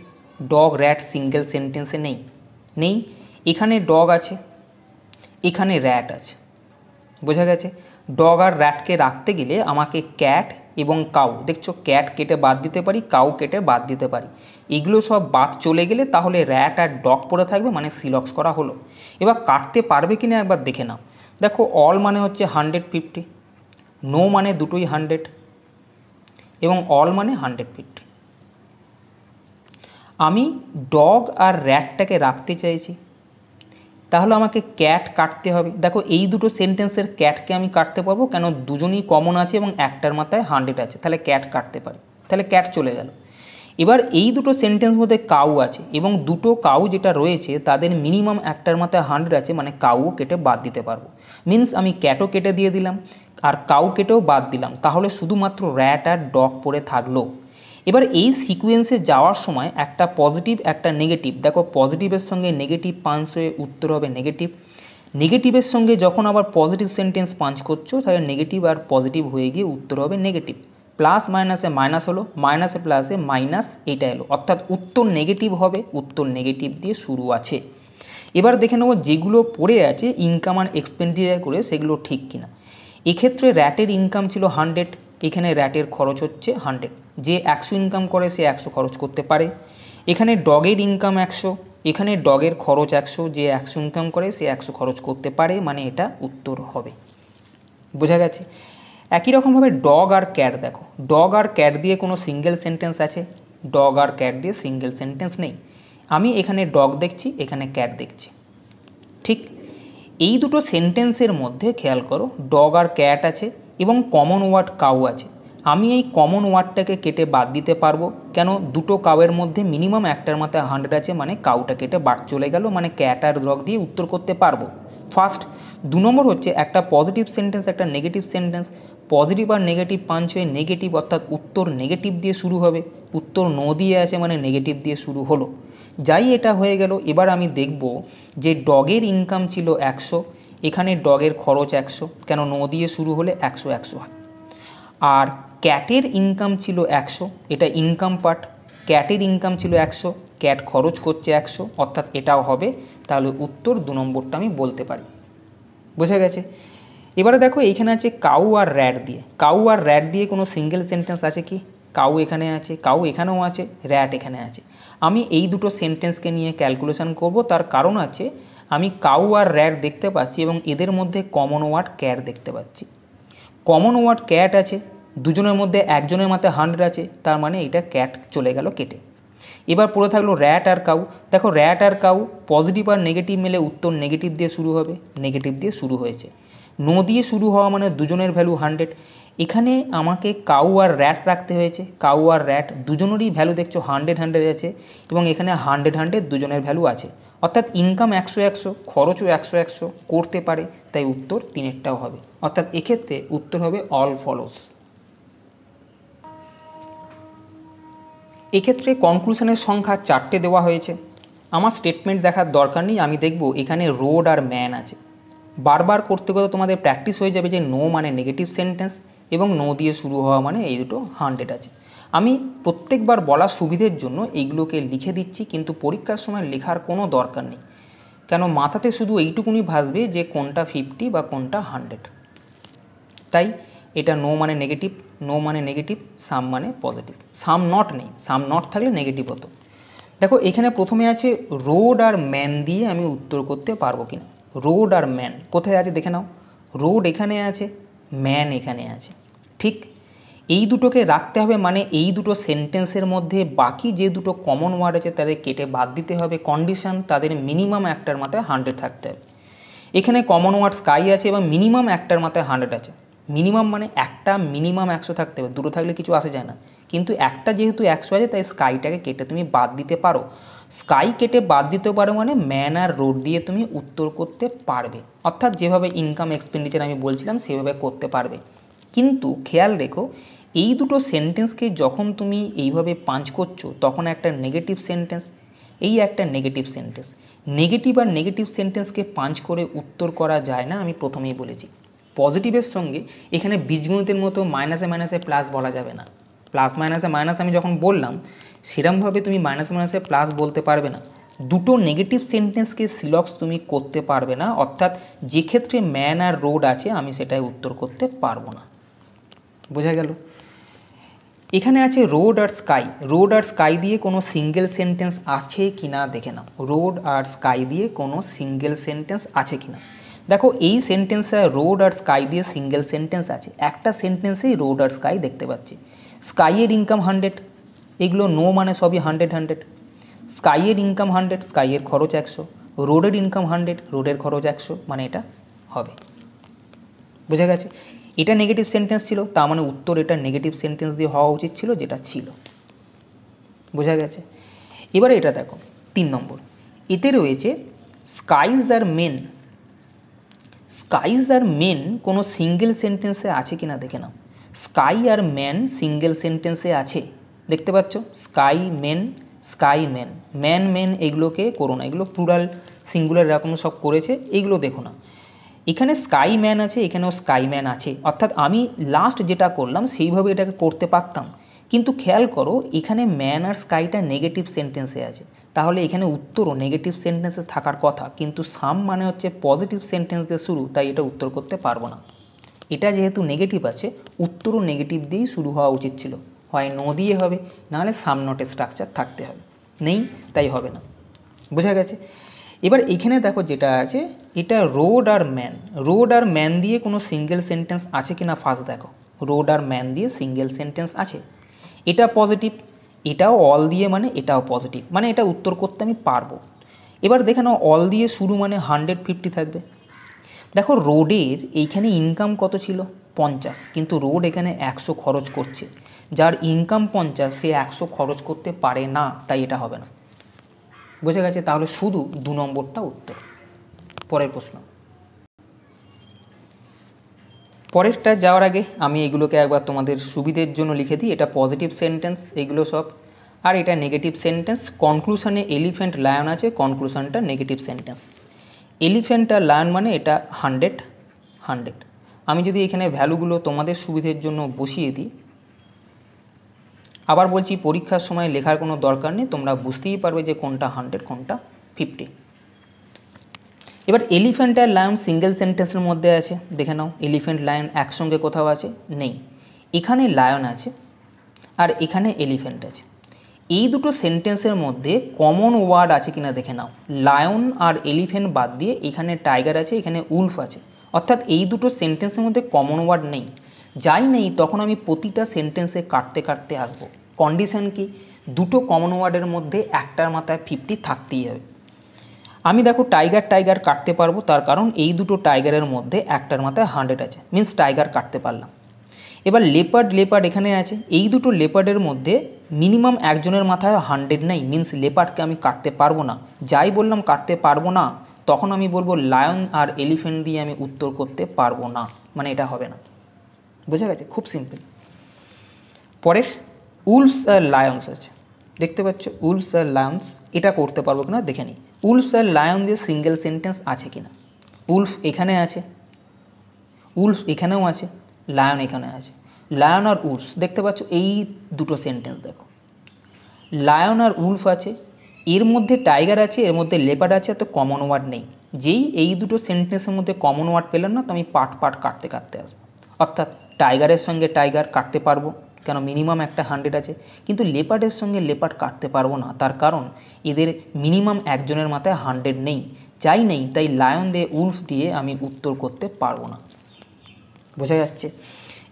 ডগ র্যাট সিঙ্গেল সেন্টেন্সে নেই নেই এখানে ডগ আছে এখানে র্যাট আছে বোঝা গেছে ডগ আর র্যাটকে রাখতে গেলে আমাকে ক্যাট এবং কাউ দেখছো ক্যাট কেটে বাদ দিতে পারি কাউ কেটে বাদ দিতে পারি এগুলো সব বাদ চলে গেলে তাহলে র্যাট আর ডগ পরে থাকবে মানে সিলক্স করা হলো এবার কাটতে পারবে কি না একবার দেখে নাও দেখো অল মানে হচ্ছে হান্ড্রেড ফিফটি নো মানে দুটোই হান্ড্রেড এবং অল মানে হান্ড্রেড ফিফটি আমি ডগ আর র্যাটটাকে রাখতে চাইছি তাহলে আমাকে ক্যাট কাটতে হবে দেখো এই দুটো সেন্টেন্সের ক্যাটকে আমি কাটতে পারবো কেন দুজনই কমন আছে এবং একটার মাথায় হান্ড্রেড আছে তাহলে ক্যাট কাটতে পারি তাহলে ক্যাট চলে গেল এবার এই দুটো সেন্টেন্স মধ্যে কাউ আছে এবং দুটো কাউ যেটা রয়েছে তাদের মিনিমাম একটার মাথায় হান্ড্রেড আছে মানে কাউও কেটে বাদ দিতে পারবো মিন্স আমি ক্যাটও কেটে দিয়ে দিলাম আর কাউ কেটেও বাদ দিলাম তাহলে শুধুমাত্র র্যাট আর ডগ পরে থাকলো এবার এই সিকুয়েন্সে যাওয়ার সময় একটা পজিটিভ একটা নেগেটিভ দেখো পজিটিভের সঙ্গে নেগেটিভ পাঞ্চ হয়ে উত্তর হবে নেগেটিভ নেগেটিভের সঙ্গে যখন আবার পজিটিভ সেন্টেন্স পাঞ্চ করছো তাহলে নেগেটিভ আর পজিটিভ হয়ে গিয়ে উত্তর হবে নেগেটিভ প্লাস মাইনাসে মাইনাস হলো মাইনাসে প্লাসে মাইনাস এটা এলো অর্থাৎ উত্তর নেগেটিভ হবে উত্তর নেগেটিভ দিয়ে শুরু আছে এবার দেখে নেবো যেগুলো পড়ে আছে ইনকাম আর এক্সপেন্ডিচার করে সেগুলো ঠিক কিনা এক্ষেত্রে র্যাটের ইনকাম ছিল হান্ড্রেড এখানে র্যাটের খরচ হচ্ছে হান্ড্রেড যে একশো ইনকাম করে সে একশো খরচ করতে পারে এখানে ডগের ইনকাম একশো এখানে ডগের খরচ একশো যে একশো ইনকাম করে সে একশো খরচ করতে পারে মানে এটা উত্তর হবে বোঝা গেছে একই রকমভাবে ডগ আর ক্যাট দেখো ডগ আর ক্যাট দিয়ে কোনো সিঙ্গেল সেন্টেন্স আছে ডগ আর ক্যাট দিয়ে সিঙ্গেল সেন্টেন্স নেই আমি এখানে ডগ দেখছি এখানে ক্যাট দেখছি ঠিক এই দুটো সেন্টেন্সের মধ্যে খেয়াল করো ডগ আর ক্যাট আছে এবং কমন ওয়ার্ড কাউ আছে আমি এই কমন ওয়ার্ডটাকে কেটে বাদ দিতে পারবো কেন দুটো কাউয়ের মধ্যে মিনিমাম একটার মাথায় হান্ড্রেড আছে মানে কাউটা কেটে বাট চলে গেল মানে ক্যাট আর দিয়ে উত্তর করতে পারবো ফার্স্ট দু নম্বর হচ্ছে একটা পজিটিভ সেন্টেন্স একটা নেগেটিভ সেন্টেন্স পজিটিভ আর নেগেটিভ পাঞ্চ হয়ে নেগেটিভ অর্থাৎ উত্তর নেগেটিভ দিয়ে শুরু হবে উত্তর ন দিয়ে আছে মানে নেগেটিভ দিয়ে শুরু হলো যাই এটা হয়ে গেল এবার আমি দেখব যে ডগের ইনকাম ছিল একশো এখানে ডগের খরচ একশো কেন নো দিয়ে শুরু হলে একশো একশো হয় আর ক্যাটের ইনকাম ছিল একশো এটা ইনকাম পার্ট ক্যাটের ইনকাম ছিল একশো ক্যাট খরচ করছে একশো অর্থাৎ এটাও হবে তাহলে উত্তর দু নম্বরটা আমি বলতে পারি বোঝা গেছে এবারে দেখো এইখানে আছে কাউ আর র্যাড দিয়ে কাউ আর র্যাড দিয়ে কোনো সিঙ্গেল সেন্টেন্স আছে কি কাউ এখানে আছে কাউ এখানেও আছে র্যাট এখানে আছে আমি এই দুটো সেন্টেন্সকে নিয়ে ক্যালকুলেশন করব তার কারণ আছে আমি কাউ আর র্যাট দেখতে পাচ্ছি এবং এদের মধ্যে কমন ওয়ার্ড ক্যাট দেখতে পাচ্ছি কমন ওয়ার্ড ক্যাট আছে দুজনের মধ্যে একজনের মাথায় হান্ড্রেড আছে তার মানে এটা ক্যাট চলে গেল কেটে এবার পড়ে থাকলো র্যাট আর কাউ দেখো র্যাট আর কাউ পজিটিভ আর নেগেটিভ মেলে উত্তর নেগেটিভ দিয়ে শুরু হবে নেগেটিভ দিয়ে শুরু হয়েছে নো দিয়ে শুরু হওয়া মানে দুজনের ভ্যালু হান্ড্রেড এখানে আমাকে কাউ আর র্যাট রাখতে হয়েছে কাউ আর র্যাট দুজনেরই ভ্যালু দেখছো হান্ড্রেড হান্ড্রেড আছে এবং এখানে হান্ড্রেড হান্ড্রেড দুজনের ভ্যালু আছে অর্থাৎ ইনকাম একশো একশো খরচও একশো একশো করতে পারে তাই উত্তর তিনেরটাও হবে অর্থাৎ এক্ষেত্রে উত্তর হবে অল ফলোস এক্ষেত্রে কনক্লুশনের সংখ্যা চারটে দেওয়া হয়েছে আমার স্টেটমেন্ট দেখার দরকার নেই আমি দেখব এখানে রোড আর ম্যান আছে বারবার করতে করতে তোমাদের প্র্যাকটিস হয়ে যাবে যে নো মানে নেগেটিভ সেন্টেন্স এবং নো দিয়ে শুরু হওয়া মানে এই দুটো হান্ড্রেড আছে আমি প্রত্যেকবার বলা সুবিধের জন্য এইগুলোকে লিখে দিচ্ছি কিন্তু পরীক্ষার সময় লেখার কোনো দরকার নেই কেন মাথাতে শুধু এইটুকুনি ভাসবে যে কোনটা ফিফটি বা কোনটা হান্ড্রেড তাই এটা নো মানে নেগেটিভ নো মানে নেগেটিভ সাম মানে পজিটিভ সাম নট নেই সাম নট থাকলে নেগেটিভ হতো দেখো এখানে প্রথমে আছে রোড আর ম্যান দিয়ে আমি উত্তর করতে পারবো কিনা রোড আর ম্যান কোথায় আছে দেখে নাও রোড এখানে আছে ম্যান এখানে আছে ঠিক এই দুটোকে রাখতে হবে মানে এই দুটো সেন্টেন্সের মধ্যে বাকি যে দুটো কমন ওয়ার্ড আছে তাদের কেটে বাদ দিতে হবে কন্ডিশন তাদের মিনিমাম একটার মাথায় হান্ড্রেড থাকতে হবে এখানে কমন ওয়ার্ড স্কাই আছে এবং মিনিমাম একটার মাথায় হান্ড্রেড আছে মিনিমাম মানে একটা মিনিমাম একশো থাকতে হবে দুটো থাকলে কিছু আসে যায় না কিন্তু একটা যেহেতু একশো আছে তাই স্কাইটাকে কেটে তুমি বাদ দিতে পারো স্কাই কেটে বাদ দিতে পারো মানে ম্যান আর রোড দিয়ে তুমি উত্তর করতে পারবে অর্থাৎ যেভাবে ইনকাম এক্সপেন্ডিচার আমি বলছিলাম সেভাবে করতে পারবে কিন্তু খেয়াল রেখো এই দুটো সেন্টেন্সকে যখন তুমি এইভাবে পাঞ্চ করছো তখন একটা নেগেটিভ সেন্টেন্স এই একটা নেগেটিভ সেন্টেন্স নেগেটিভ আর নেগেটিভ সেন্টেন্সকে পাঞ্চ করে উত্তর করা যায় না আমি প্রথমেই বলেছি পজিটিভের সঙ্গে এখানে বীজগণিতের মতো মাইনাসে মাইনাসে প্লাস বলা যাবে না প্লাস মাইনাসে মাইনাস আমি যখন বললাম সেরমভাবে তুমি মাইনাসে মাইনাসে প্লাস বলতে পারবে না দুটো নেগেটিভ সেন্টেন্সকে সিলক্স তুমি করতে পারবে না অর্থাৎ যে ক্ষেত্রে ম্যান আর রোড আছে আমি সেটাই উত্তর করতে পারবো না বোঝা গেল এখানে আছে রোড আর স্কাই রোড আর স্কাই দিয়ে কোনো সিঙ্গেল সেন্টেন্স আছে কি না দেখে নাও রোড আর স্কাই দিয়ে কোনো সিঙ্গেল সেন্টেন্স আছে কি না দেখো এই সেন্টেন্সে রোড আর স্কাই দিয়ে সিঙ্গেল সেন্টেন্স আছে একটা সেন্টেন্সেই রোড আর স্কাই দেখতে পাচ্ছি স্কাইয়ের ইনকাম হান্ড্রেড এগুলো নো মানে সবই হান্ড্রেড হান্ড্রেড স্কাইয়ের ইনকাম হান্ড্রেড স্কাইয়ের খরচ একশো রোডের ইনকাম হান্ড্রেড রোডের খরচ একশো মানে এটা হবে বোঝা গেছে এটা নেগেটিভ সেন্টেন্স ছিল তার মানে উত্তর এটা নেগেটিভ সেন্টেন্স দিয়ে হওয়া উচিত ছিল যেটা ছিল বোঝা গেছে এবারে এটা দেখো তিন নম্বর এতে রয়েছে স্কাইজ আর মেন স্কাইজ আর মেন কোনো সিঙ্গেল সেন্টেন্সে আছে কি না দেখে নাও স্কাই আর ম্যান সিঙ্গেল সেন্টেন্সে আছে দেখতে পাচ্ছ sky men sky man man men এগুলোকে করো না এগুলো প্লুরাল সিঙ্গুলার এরকম সব করেছে এগুলো দেখো না এখানে স্কাইম্যান আছে এখানেও স্কাইম্যান আছে অর্থাৎ আমি লাস্ট যেটা করলাম সেইভাবে এটাকে করতে পারতাম কিন্তু খেয়াল করো এখানে ম্যান আর স্কাইটা নেগেটিভ সেন্টেন্সে আছে তাহলে এখানে উত্তরও নেগেটিভ সেন্টেন্সে থাকার কথা কিন্তু সাম মানে হচ্ছে পজিটিভ সেন্টেন্স দিয়ে শুরু তাই এটা উত্তর করতে পারবো না এটা যেহেতু নেগেটিভ আছে উত্তরও নেগেটিভ দিয়েই শুরু হওয়া উচিত ছিল হয় নো দিয়ে হবে নাহলে সামনটে স্ট্রাকচার থাকতে হবে নেই তাই হবে না বোঝা গেছে এবার এখানে দেখো যেটা আছে এটা রোড আর ম্যান রোড আর ম্যান দিয়ে কোনো সিঙ্গেল সেন্টেন্স আছে কি না ফার্স্ট দেখো রোড আর ম্যান দিয়ে সিঙ্গেল সেন্টেন্স আছে এটা পজিটিভ এটাও অল দিয়ে মানে এটাও পজিটিভ মানে এটা উত্তর করতে আমি পারবো এবার দেখে নাও অল দিয়ে শুরু মানে হান্ড্রেড ফিফটি থাকবে দেখো রোডের এইখানে ইনকাম কত ছিল পঞ্চাশ কিন্তু রোড এখানে একশো খরচ করছে যার ইনকাম পঞ্চাশ সে একশো খরচ করতে পারে না তাই এটা হবে না বুঝে গেছে তাহলে শুধু দু নম্বরটা উত্তর পরের প্রশ্ন পরেরটা যাওয়ার আগে আমি এগুলোকে একবার তোমাদের সুবিধের জন্য লিখে দিই এটা পজিটিভ সেন্টেন্স এগুলো সব আর এটা নেগেটিভ সেন্টেন্স কনক্লুশনে এলিফ্যান্ট লায়ন আছে কনক্লুশনটা নেগেটিভ সেন্টেন্স এলিফ্যান্ট আর লায়ন মানে এটা হান্ড্রেড হান্ড্রেড আমি যদি এখানে ভ্যালুগুলো তোমাদের সুবিধের জন্য বসিয়ে দিই আবার বলছি পরীক্ষার সময় লেখার কোনো দরকার নেই তোমরা বুঝতেই পারবে যে কোনটা হান্ড্রেড কোনটা ফিফটি এবার এলিফ্যান্ট আর লায়ন সিঙ্গেল সেন্টেন্সের মধ্যে আছে দেখে নাও এলিফ্যান্ট লায়ন একসঙ্গে কোথাও আছে নেই এখানে লায়ন আছে আর এখানে এলিফ্যান্ট আছে এই দুটো সেন্টেন্সের মধ্যে কমন ওয়ার্ড আছে কিনা দেখে নাও লায়ন আর এলিফ্যান্ট বাদ দিয়ে এখানে টাইগার আছে এখানে উলফ আছে অর্থাৎ এই দুটো সেন্টেন্সের মধ্যে কমন ওয়ার্ড নেই যাই নেই তখন আমি প্রতিটা সেন্টেন্সে কাটতে কাটতে আসব কন্ডিশন কি দুটো কমন ওয়ার্ডের মধ্যে একটার মাথায় ফিফটি থাকতেই হবে আমি দেখো টাইগার টাইগার কাটতে পারবো তার কারণ এই দুটো টাইগারের মধ্যে একটার মাথায় হান্ড্রেড আছে মিন্স টাইগার কাটতে পারলাম এবার লেপার্ড লেপার্ড এখানে আছে এই দুটো লেপার্ডের মধ্যে মিনিমাম একজনের মাথায় হান্ড্রেড নাই মিন্স লেপার্ডকে আমি কাটতে পারবো না যাই বললাম কাটতে পারবো না তখন আমি বলবো লায়ন আর এলিফেন্ট দিয়ে আমি উত্তর করতে পারবো না মানে এটা হবে না বোঝা গেছে খুব সিম্পল পরের উলস আর লায়ন্স আছে দেখতে পাচ্ছ উলস আর লায়ন্স এটা করতে পারবো কিনা দেখে নিই উলফ আর লায়ন দিয়ে সিঙ্গেল সেন্টেন্স আছে কিনা উলফ এখানে আছে উলফ এখানেও আছে লায়ন এখানে আছে লায়ন আর উলফ দেখতে পাচ্ছ এই দুটো সেন্টেন্স দেখো লায়ন আর উলফ আছে এর মধ্যে টাইগার আছে এর মধ্যে লেপার আছে এত কমন ওয়ার্ড নেই যেই এই দুটো সেন্টেন্সের মধ্যে কমন ওয়ার্ড পেলাম না তো আমি পার্ট পার্ট কাটতে কাটতে আসবো অর্থাৎ টাইগারের সঙ্গে টাইগার কাটতে পারবো কেন মিনিমাম একটা হান্ড্রেড আছে কিন্তু লেপার্ডের সঙ্গে লেপার্ড কাটতে পারবো না তার কারণ এদের মিনিমাম একজনের মাথায় হান্ড্রেড নেই যাই নেই তাই লায়ন দিয়ে উলফ দিয়ে আমি উত্তর করতে পারবো না বোঝা যাচ্ছে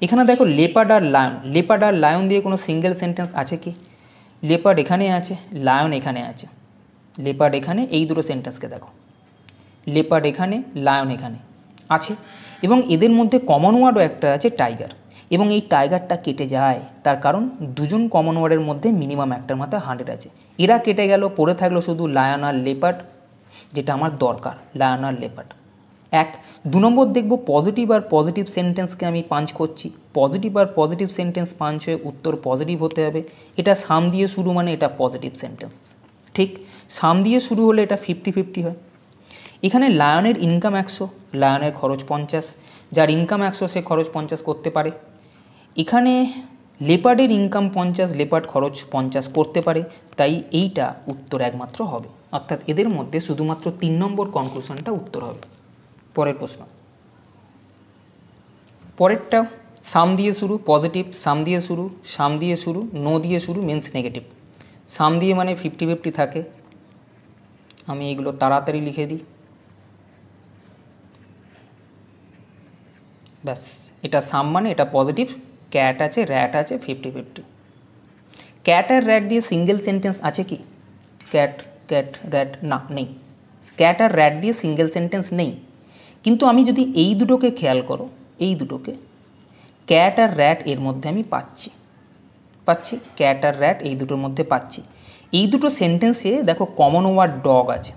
এখানে দেখো লেপার্ড আর লায়ন লেপার্ড আর লায়ন দিয়ে কোনো সিঙ্গেল সেন্টেন্স আছে কি লেপার্ড এখানে আছে লায়ন এখানে আছে লেপার্ড এখানে এই দুটো সেন্টেন্সকে দেখো লেপার্ড এখানে লায়ন এখানে আছে এবং এদের মধ্যে কমন ওয়ার্ডও একটা আছে টাইগার এবং এই টাইগারটা কেটে যায় তার কারণ দুজন কমন ওয়ার্ডের মধ্যে মিনিমাম একটার মাথায় হান্ড্রেড আছে এরা কেটে গেল পড়ে থাকলো শুধু লায়ন আর লেপার্ড যেটা আমার দরকার লায়ন আর লেপার্ড এক দু নম্বর দেখব পজিটিভ আর পজিটিভ সেন্টেন্সকে আমি পাঞ্চ করছি পজিটিভ আর পজিটিভ সেন্টেন্স পাঞ্চ হয়ে উত্তর পজিটিভ হতে হবে এটা সাম দিয়ে শুরু মানে এটা পজিটিভ সেন্টেন্স ঠিক সাম দিয়ে শুরু হলে এটা ফিফটি ফিফটি হয় এখানে লায়নের ইনকাম একশো লায়নের খরচ পঞ্চাশ যার ইনকাম একশো সে খরচ পঞ্চাশ করতে পারে এখানে লেপার্ডের ইনকাম পঞ্চাশ লেপার্ড খরচ পঞ্চাশ করতে পারে তাই এইটা উত্তর একমাত্র হবে অর্থাৎ এদের মধ্যে শুধুমাত্র তিন নম্বর কনক্লুশনটা উত্তর হবে পরের প্রশ্ন পরেরটা সাম দিয়ে শুরু পজিটিভ সাম দিয়ে শুরু সাম দিয়ে শুরু নো দিয়ে শুরু মেন্স নেগেটিভ সাম দিয়ে মানে ফিফটি ফিফটি থাকে আমি এগুলো তাড়াতাড়ি লিখে দিই ব্যাস এটা সাম মানে এটা পজিটিভ ক্যাট আছে র্যাট আছে ফিফটি ফিফটি ক্যাট আর র্যাট দিয়ে সিঙ্গেল সেন্টেন্স আছে কি ক্যাট ক্যাট র্যাট না নেই ক্যাট আর র্যাট দিয়ে সিঙ্গেল সেন্টেন্স নেই কিন্তু আমি যদি এই দুটোকে খেয়াল করো এই দুটোকে ক্যাট আর র্যাট এর মধ্যে আমি পাচ্ছি পাচ্ছি ক্যাট আর র্যাট এই দুটোর মধ্যে পাচ্ছি এই দুটো সেন্টেন্সে দেখো কমন ওয়ার্ড ডগ আছে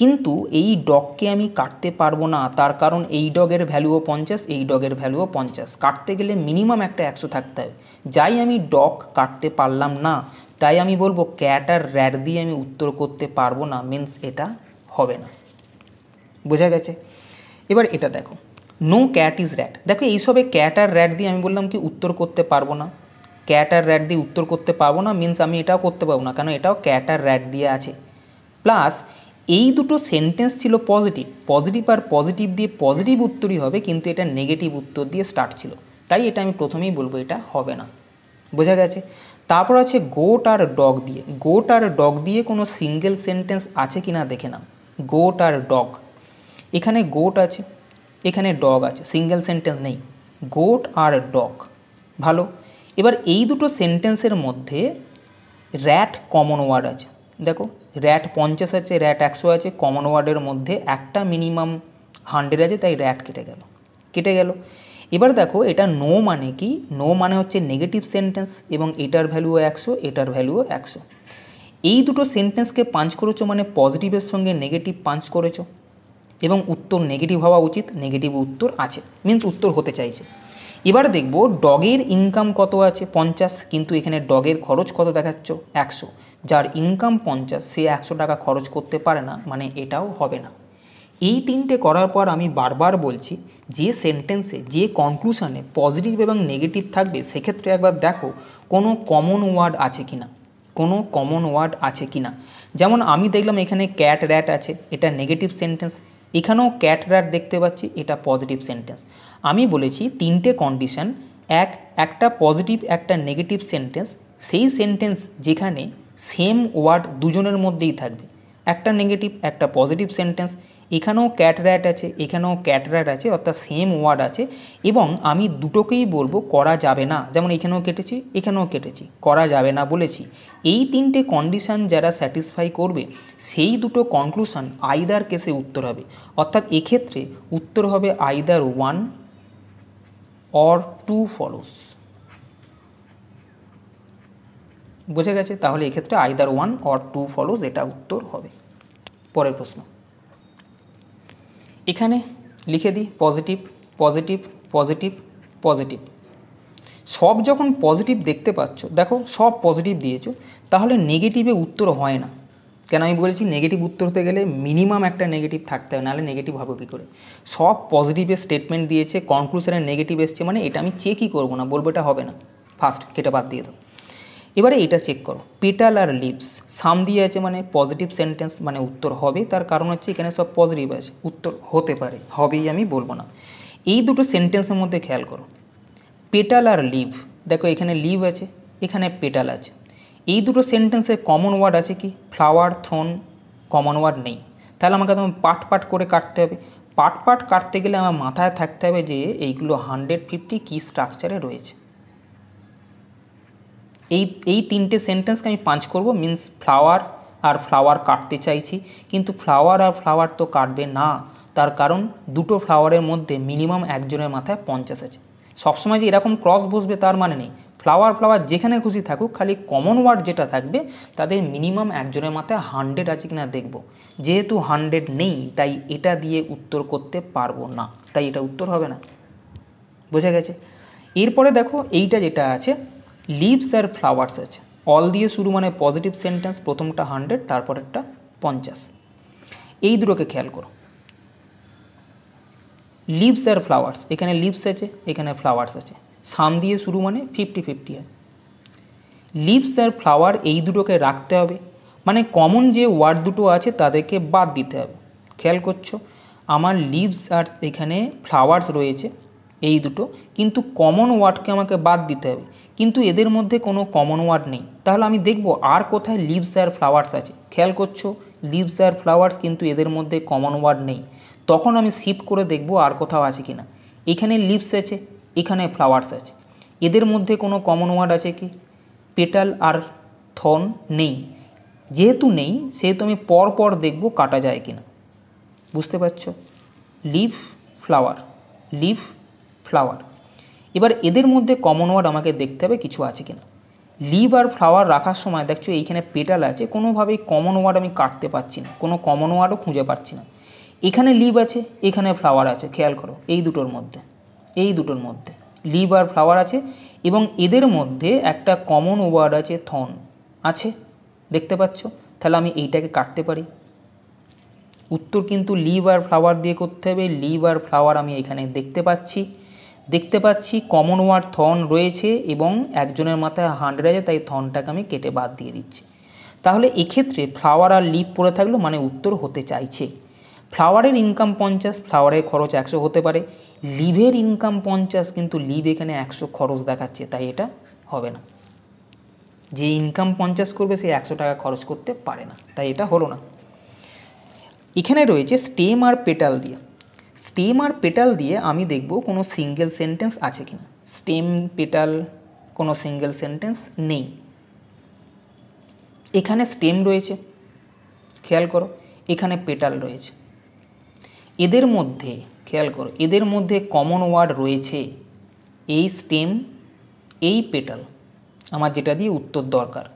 কিন্তু এই ডগকে আমি কাটতে পারবো না তার কারণ এই ডগের ভ্যালুও পঞ্চাশ এই ডগের ভ্যালুও পঞ্চাশ কাটতে গেলে মিনিমাম একটা একশো থাকতে হবে যাই আমি ডগ কাটতে পারলাম না তাই আমি বলবো ক্যাট আর র্যাট দিয়ে আমি উত্তর করতে পারবো না মিন্স এটা হবে না বোঝা গেছে এবার এটা দেখো নো ক্যাট ইজ র্যাট দেখো এইসবে ক্যাট আর র্যাট দিয়ে আমি বললাম কি উত্তর করতে পারবো না ক্যাট আর র্যাট দিয়ে উত্তর করতে পারবো না মিন্স আমি এটাও করতে পারবো না কেন এটাও ক্যাট আর র্যাট দিয়ে আছে প্লাস এই দুটো সেন্টেন্স ছিল পজিটিভ পজিটিভ আর পজিটিভ দিয়ে পজিটিভ উত্তরই হবে কিন্তু এটা নেগেটিভ উত্তর দিয়ে স্টার্ট ছিল তাই এটা আমি প্রথমেই বলবো এটা হবে না বোঝা গেছে তারপর আছে গোট আর ডগ দিয়ে গোট আর ডগ দিয়ে কোনো সিঙ্গেল সেন্টেন্স আছে কি না দেখে না গোট আর ডগ এখানে গোট আছে এখানে ডগ আছে সিঙ্গেল সেন্টেন্স নেই গোট আর ডগ ভালো এবার এই দুটো সেন্টেন্সের মধ্যে র্যাট কমন ওয়ার্ড আছে দেখো র্যাট পঞ্চাশ আছে র্যাট একশো আছে কমন ওয়ার্ডের মধ্যে একটা মিনিমাম হান্ড্রেড আছে তাই র্যাট কেটে গেল কেটে গেল এবার দেখো এটা নো মানে কি নো মানে হচ্ছে নেগেটিভ সেন্টেন্স এবং এটার ভ্যালুও একশো এটার ভ্যালুও একশো এই দুটো সেন্টেন্সকে পাঞ্চ করেছো মানে পজিটিভের সঙ্গে নেগেটিভ পাঞ্চ করেছো এবং উত্তর নেগেটিভ হওয়া উচিত নেগেটিভ উত্তর আছে মিন্স উত্তর হতে চাইছে এবার দেখব ডগের ইনকাম কত আছে পঞ্চাশ কিন্তু এখানে ডগের খরচ কত দেখাচ্ছ একশো যার ইনকাম পঞ্চাশ সে একশো টাকা খরচ করতে পারে না মানে এটাও হবে না এই তিনটে করার পর আমি বারবার বলছি যে সেন্টেন্সে যে কনক্লুশনে পজিটিভ এবং নেগেটিভ থাকবে সেক্ষেত্রে একবার দেখো কোনো কমন ওয়ার্ড আছে কি না কোনো কমন ওয়ার্ড আছে কি না যেমন আমি দেখলাম এখানে ক্যাট র্যাট আছে এটা নেগেটিভ সেন্টেন্স এখানেও ক্যাট র্যাট দেখতে পাচ্ছি এটা পজিটিভ সেন্টেন্স আমি বলেছি তিনটে কন্ডিশন এক একটা পজিটিভ একটা নেগেটিভ সেন্টেন্স সেই সেন্টেন্স যেখানে সেম ওয়ার্ড দুজনের মধ্যেই থাকবে একটা নেগেটিভ একটা পজিটিভ সেন্টেন্স এখানেও ক্যাট আছে এখানেও ক্যাট আছে অর্থাৎ সেম ওয়ার্ড আছে এবং আমি দুটোকেই বলবো করা যাবে না যেমন এখানেও কেটেছি এখানেও কেটেছি করা যাবে না বলেছি এই তিনটে কন্ডিশান যারা স্যাটিসফাই করবে সেই দুটো কনক্লুশন আইদার কেসে উত্তর হবে অর্থাৎ এক্ষেত্রে উত্তর হবে either one or two follows বোঝা গেছে তাহলে এক্ষেত্রে either one or two follows এটা উত্তর হবে পরের প্রশ্ন এখানে লিখে দিই পজিটিভ পজিটিভ পজিটিভ পজিটিভ সব যখন পজিটিভ দেখতে পাচ্ছ দেখো সব পজিটিভ দিয়েছো তাহলে নেগেটিভে উত্তর হয় না কেন আমি বলেছি নেগেটিভ উত্তর হতে গেলে মিনিমাম একটা নেগেটিভ থাকতে হবে নাহলে নেগেটিভ হবে কী করে সব পজিটিভের স্টেটমেন্ট দিয়েছে কনক্লুশনের নেগেটিভ এসছে মানে এটা আমি চেকই করবো না বলবো এটা হবে না ফার্স্ট কেটে বাদ দিয়ে দেবো এবারে এটা চেক করো পেটাল আর লিভস সাম দিয়ে আছে মানে পজিটিভ সেন্টেন্স মানে উত্তর হবে তার কারণ হচ্ছে এখানে সব পজিটিভ আছে উত্তর হতে পারে হবেই আমি বলবো না এই দুটো সেন্টেন্সের মধ্যে খেয়াল করো পেটাল আর লিভ দেখো এখানে লিভ আছে এখানে পেটাল আছে এই দুটো সেন্টেন্সে কমন ওয়ার্ড আছে কি ফ্লাওয়ার থ্রোন কমন ওয়ার্ড নেই তাহলে আমাকে তোমার পাট পাট করে কাটতে হবে পাট পাট কাটতে গেলে আমার মাথায় থাকতে হবে যে এইগুলো হান্ড্রেড ফিফটি কী স্ট্রাকচারে রয়েছে এই এই তিনটে সেন্টেন্সকে আমি পাঁচ করব মিন্স ফ্লাওয়ার আর ফ্লাওয়ার কাটতে চাইছি কিন্তু ফ্লাওয়ার আর ফ্লাওয়ার তো কাটবে না তার কারণ দুটো ফ্লাওয়ারের মধ্যে মিনিমাম একজনের মাথায় পঞ্চাশ আছে সবসময় যে এরকম ক্রস বসবে তার মানে নেই ফ্লাওয়ার ফ্লাওয়ার যেখানে খুশি থাকুক খালি কমন ওয়ার্ড যেটা থাকবে তাদের মিনিমাম একজনের মাথায় হান্ড্রেড আছে কিনা দেখব যেহেতু হান্ড্রেড নেই তাই এটা দিয়ে উত্তর করতে পারবো না তাই এটা উত্তর হবে না বোঝা গেছে এরপরে দেখো এইটা যেটা আছে লিভস আর ফ্লাওয়ার্স আছে অল দিয়ে শুরু মানে পজিটিভ সেন্টেন্স প্রথমটা হান্ড্রেড তারপরেরটা পঞ্চাশ এই দুটোকে খেয়াল করো লিভস আর ফ্লাওয়ার্স এখানে লিভস আছে এখানে ফ্লাওয়ার্স আছে সাম দিয়ে শুরু মানে ফিফটি ফিফটি আর লিভস আর ফ্লাওয়ার এই দুটোকে রাখতে হবে মানে কমন যে ওয়ার্ড দুটো আছে তাদেরকে বাদ দিতে হবে খেয়াল করছো আমার লিভস আর এখানে ফ্লাওয়ার্স রয়েছে এই দুটো কিন্তু কমন ওয়ার্ডকে আমাকে বাদ দিতে হবে কিন্তু এদের মধ্যে কোনো কমন ওয়ার্ড নেই তাহলে আমি দেখব আর কোথায় লিভস আর ফ্লাওয়ার্স আছে খেয়াল করছো লিভস আর ফ্লাওয়ার্স কিন্তু এদের মধ্যে কমন ওয়ার্ড নেই তখন আমি শিফট করে দেখব আর কোথাও আছে কি না এখানে লিভস আছে এখানে ফ্লাওয়ার্স আছে এদের মধ্যে কোনো কমন ওয়ার্ড আছে কি পেটাল আর থন নেই যেহেতু নেই সেহেতু আমি পর পর দেখব কাটা যায় কি না বুঝতে পারছ লিভ ফ্লাওয়ার লিভ ফ্লাওয়ার এবার এদের মধ্যে কমন ওয়ার্ড আমাকে দেখতে হবে কিছু আছে কিনা লিভ আর ফ্লাওয়ার রাখার সময় দেখছো এইখানে পেটাল আছে কোনোভাবেই কমন ওয়ার্ড আমি কাটতে পারছি না কোনো কমন ওয়ার্ডও খুঁজে পাচ্ছি না এখানে লিভ আছে এখানে ফ্লাওয়ার আছে খেয়াল করো এই দুটোর মধ্যে এই দুটোর মধ্যে লিভ আর ফ্লাওয়ার আছে এবং এদের মধ্যে একটা কমন ওয়ার্ড আছে থন আছে দেখতে পাচ্ছ তাহলে আমি এইটাকে কাটতে পারি উত্তর কিন্তু লিভ আর ফ্লাওয়ার দিয়ে করতে হবে লিভ আর ফ্লাওয়ার আমি এখানে দেখতে পাচ্ছি দেখতে পাচ্ছি কমন ওয়ার্ড থন রয়েছে এবং একজনের মাথায় হান্ড্রেড আছে তাই থনটাকে আমি কেটে বাদ দিয়ে দিচ্ছি তাহলে এক্ষেত্রে ফ্লাওয়ার আর লিপ পরে থাকলেও মানে উত্তর হতে চাইছে ফ্লাওয়ারের ইনকাম পঞ্চাশ ফ্লাওয়ারের খরচ একশো হতে পারে লিভের ইনকাম পঞ্চাশ কিন্তু লিভ এখানে একশো খরচ দেখাচ্ছে তাই এটা হবে না যে ইনকাম পঞ্চাশ করবে সে একশো টাকা খরচ করতে পারে না তাই এটা হলো না এখানে রয়েছে স্টেম আর পেটাল দিয়ে স্টেম আর পেটাল দিয়ে আমি দেখব কোনো সিঙ্গেল সেন্টেন্স আছে কিনা স্টেম পেটাল কোনো সিঙ্গেল সেন্টেন্স নেই এখানে স্টেম রয়েছে খেয়াল করো এখানে পেটাল রয়েছে এদের মধ্যে খেয়াল করো এদের মধ্যে কমন ওয়ার্ড রয়েছে এই স্টেম এই পেটাল আমার যেটা দিয়ে উত্তর দরকার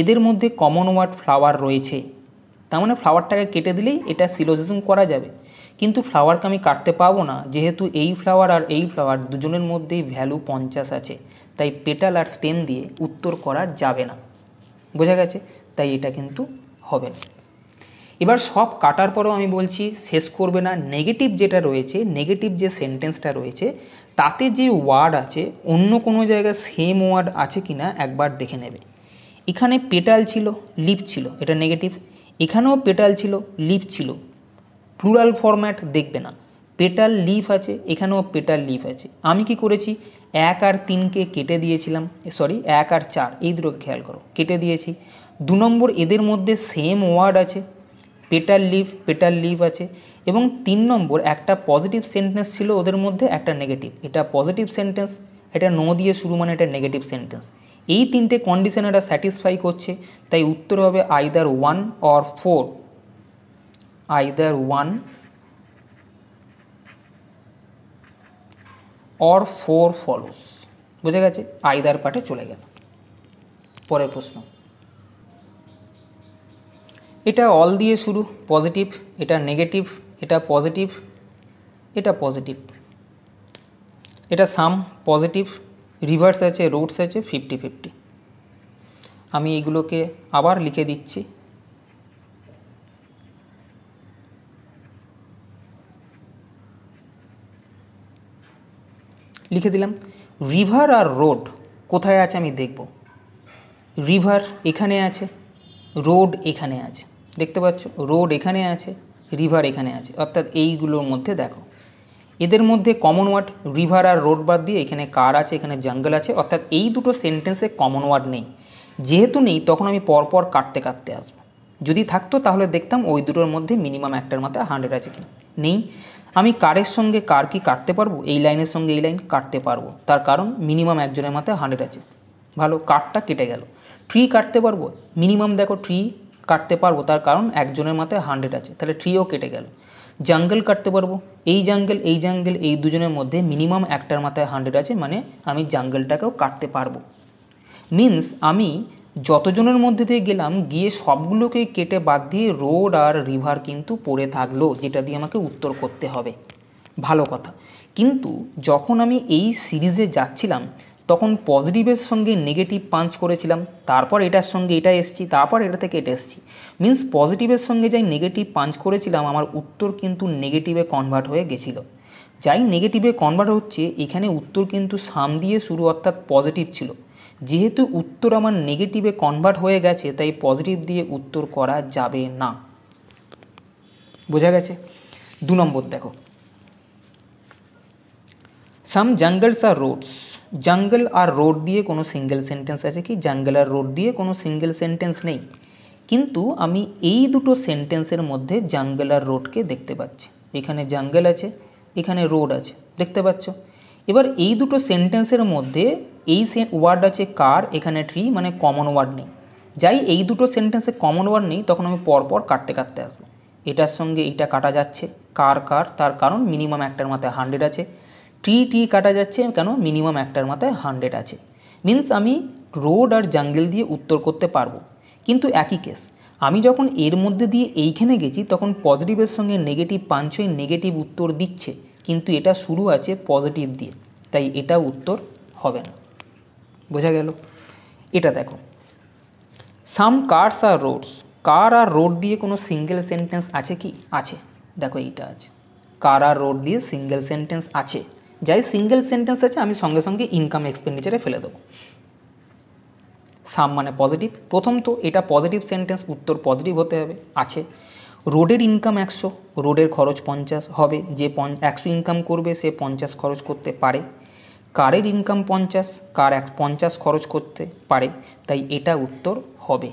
এদের মধ্যে কমন ওয়ার্ড ফ্লাওয়ার রয়েছে তার মানে ফ্লাওয়ারটাকে কেটে দিলেই এটা সিলোজিজম করা যাবে কিন্তু ফ্লাওয়ারকে আমি কাটতে পাবো না যেহেতু এই ফ্লাওয়ার আর এই ফ্লাওয়ার দুজনের মধ্যেই ভ্যালু পঞ্চাশ আছে তাই পেটাল আর স্টেম দিয়ে উত্তর করা যাবে না বোঝা গেছে তাই এটা কিন্তু হবে না এবার সব কাটার পরেও আমি বলছি শেষ করবে না নেগেটিভ যেটা রয়েছে নেগেটিভ যে সেন্টেন্সটা রয়েছে তাতে যে ওয়ার্ড আছে অন্য কোনো জায়গায় সেম ওয়ার্ড আছে কি না একবার দেখে নেবে এখানে পেটাল ছিল লিপ ছিল এটা নেগেটিভ এখানেও পেটাল ছিল লিপ ছিল প্লুরাল ফরম্যাট দেখবে না পেটাল লিফ আছে এখানেও পেটাল লিফ আছে আমি কি করেছি এক আর তিনকে কেটে দিয়েছিলাম সরি এক আর চার এই দুটোকে খেয়াল করো কেটে দিয়েছি দু নম্বর এদের মধ্যে সেম ওয়ার্ড আছে পেটাল লিভ পেটাল লিভ আছে এবং তিন নম্বর একটা পজিটিভ সেন্টেন্স ছিল ওদের মধ্যে একটা নেগেটিভ এটা পজিটিভ সেন্টেন্স এটা নো দিয়ে শুরু মানে এটা নেগেটিভ সেন্টেন্স এই তিনটে কন্ডিশন এটা স্যাটিসফাই করছে তাই উত্তর হবে either one or four either 1 or 4 follows বুঝে গেছে আইদার পার্টে চলে গেল পরের প্রশ্ন এটা অল দিয়ে শুরু পজিটিভ এটা নেগেটিভ এটা পজিটিভ এটা পজিটিভ এটা সাম পজিটিভ রিভার্স আছে রোডস আছে ফিফটি ফিফটি আমি এগুলোকে আবার লিখে দিচ্ছি লিখে দিলাম রিভার আর রোড কোথায় আছে আমি দেখব রিভার এখানে আছে রোড এখানে আছে দেখতে পাচ্ছ রোড এখানে আছে রিভার এখানে আছে অর্থাৎ এইগুলোর মধ্যে দেখো এদের মধ্যে কমন ওয়ার্ড রিভার আর রোড বাদ দিয়ে এখানে কার আছে এখানে জঙ্গল আছে অর্থাৎ এই দুটো সেন্টেন্সে কমন ওয়ার্ড নেই যেহেতু নেই তখন আমি পরপর কাটতে কাটতে আসবো যদি থাকতো তাহলে দেখতাম ওই দুটোর মধ্যে মিনিমাম একটার মাথায় হান্ড্রেড আছে কি নেই আমি কারের সঙ্গে কার কি কাটতে পারবো এই লাইনের সঙ্গে এই লাইন কাটতে পারবো তার কারণ মিনিমাম একজনের মাথায় হান্ড্রেড আছে ভালো কাটটা কেটে গেল ট্রি কাটতে পারবো মিনিমাম দেখো ট্রি কাটতে পারবো তার কারণ একজনের মাথায় হান্ড্রেড আছে তাহলে ট্রিও কেটে গেল জাঙ্গেল কাটতে পারবো এই জাঙ্গেল এই জাঙ্গেল এই দুজনের মধ্যে মিনিমাম একটার মাথায় হান্ড্রেড আছে মানে আমি জাঙ্গেলটাকেও কাটতে পারবো মিন্স আমি যতজনের মধ্যে দিয়ে গেলাম গিয়ে সবগুলোকে কেটে বাদ দিয়ে রোড আর রিভার কিন্তু পড়ে থাকলো যেটা দিয়ে আমাকে উত্তর করতে হবে ভালো কথা কিন্তু যখন আমি এই সিরিজে যাচ্ছিলাম তখন পজিটিভের সঙ্গে নেগেটিভ পাঞ্চ করেছিলাম তারপর এটার সঙ্গে এটা এসছি তারপর এটা থেকে এটা এসছি মিন্স পজিটিভের সঙ্গে যাই নেগেটিভ পাঞ্চ করেছিলাম আমার উত্তর কিন্তু নেগেটিভে কনভার্ট হয়ে গেছিল যাই নেগেটিভে কনভার্ট হচ্ছে এখানে উত্তর কিন্তু সাম দিয়ে শুরু অর্থাৎ পজিটিভ ছিল যেহেতু উত্তর আমার নেগেটিভে কনভার্ট হয়ে গেছে তাই পজিটিভ দিয়ে উত্তর করা যাবে না বোঝা গেছে দু নম্বর দেখো সাম জাঙ্গলস আর রোডস জঙ্গল আর রোড দিয়ে কোনো সিঙ্গেল সেন্টেন্স আছে কি জাঙ্গল আর রোড দিয়ে কোনো সিঙ্গেল সেন্টেন্স নেই কিন্তু আমি এই দুটো সেন্টেন্সের মধ্যে জঙ্গল আর রোডকে দেখতে পাচ্ছি এখানে জঙ্গল আছে এখানে রোড আছে দেখতে পাচ্ছ এবার এই দুটো সেন্টেন্সের মধ্যে এই সে ওয়ার্ড আছে কার এখানে ট্রি মানে কমন ওয়ার্ড নেই যাই এই দুটো সেন্টেন্সে কমন ওয়ার্ড নেই তখন আমি পরপর কাটতে কাটতে আসবো এটার সঙ্গে এটা কাটা যাচ্ছে কার কার তার কারণ মিনিমাম একটার মাথায় হান্ড্রেড আছে ট্রি টি কাটা যাচ্ছে কেন মিনিমাম একটার মাথায় হান্ড্রেড আছে মিন্স আমি রোড আর জাঙ্গেল দিয়ে উত্তর করতে পারবো কিন্তু একই কেস আমি যখন এর মধ্যে দিয়ে এইখানে গেছি তখন পজিটিভের সঙ্গে নেগেটিভ পাঞ্চই নেগেটিভ উত্তর দিচ্ছে কিন্তু এটা শুরু আছে পজিটিভ দিয়ে তাই এটা উত্তর হবে না বোঝা গেল এটা দেখো সাম কার্স আর রোডস কার আর রোড দিয়ে কোনো সিঙ্গেল সেন্টেন্স আছে কি আছে দেখো এইটা আছে কার আর রোড দিয়ে সিঙ্গেল সেন্টেন্স আছে যাই সিঙ্গেল সেন্টেন্স আছে আমি সঙ্গে সঙ্গে ইনকাম এক্সপেন্ডিচারে ফেলে দেবো সাম মানে পজিটিভ প্রথম তো এটা পজিটিভ সেন্টেন্স উত্তর পজিটিভ হতে হবে আছে রোডের ইনকাম একশো রোডের খরচ পঞ্চাশ হবে যে একশো ইনকাম করবে সে পঞ্চাশ খরচ করতে পারে কারের ইনকাম পঞ্চাশ কার এক পঞ্চাশ খরচ করতে পারে তাই এটা উত্তর হবে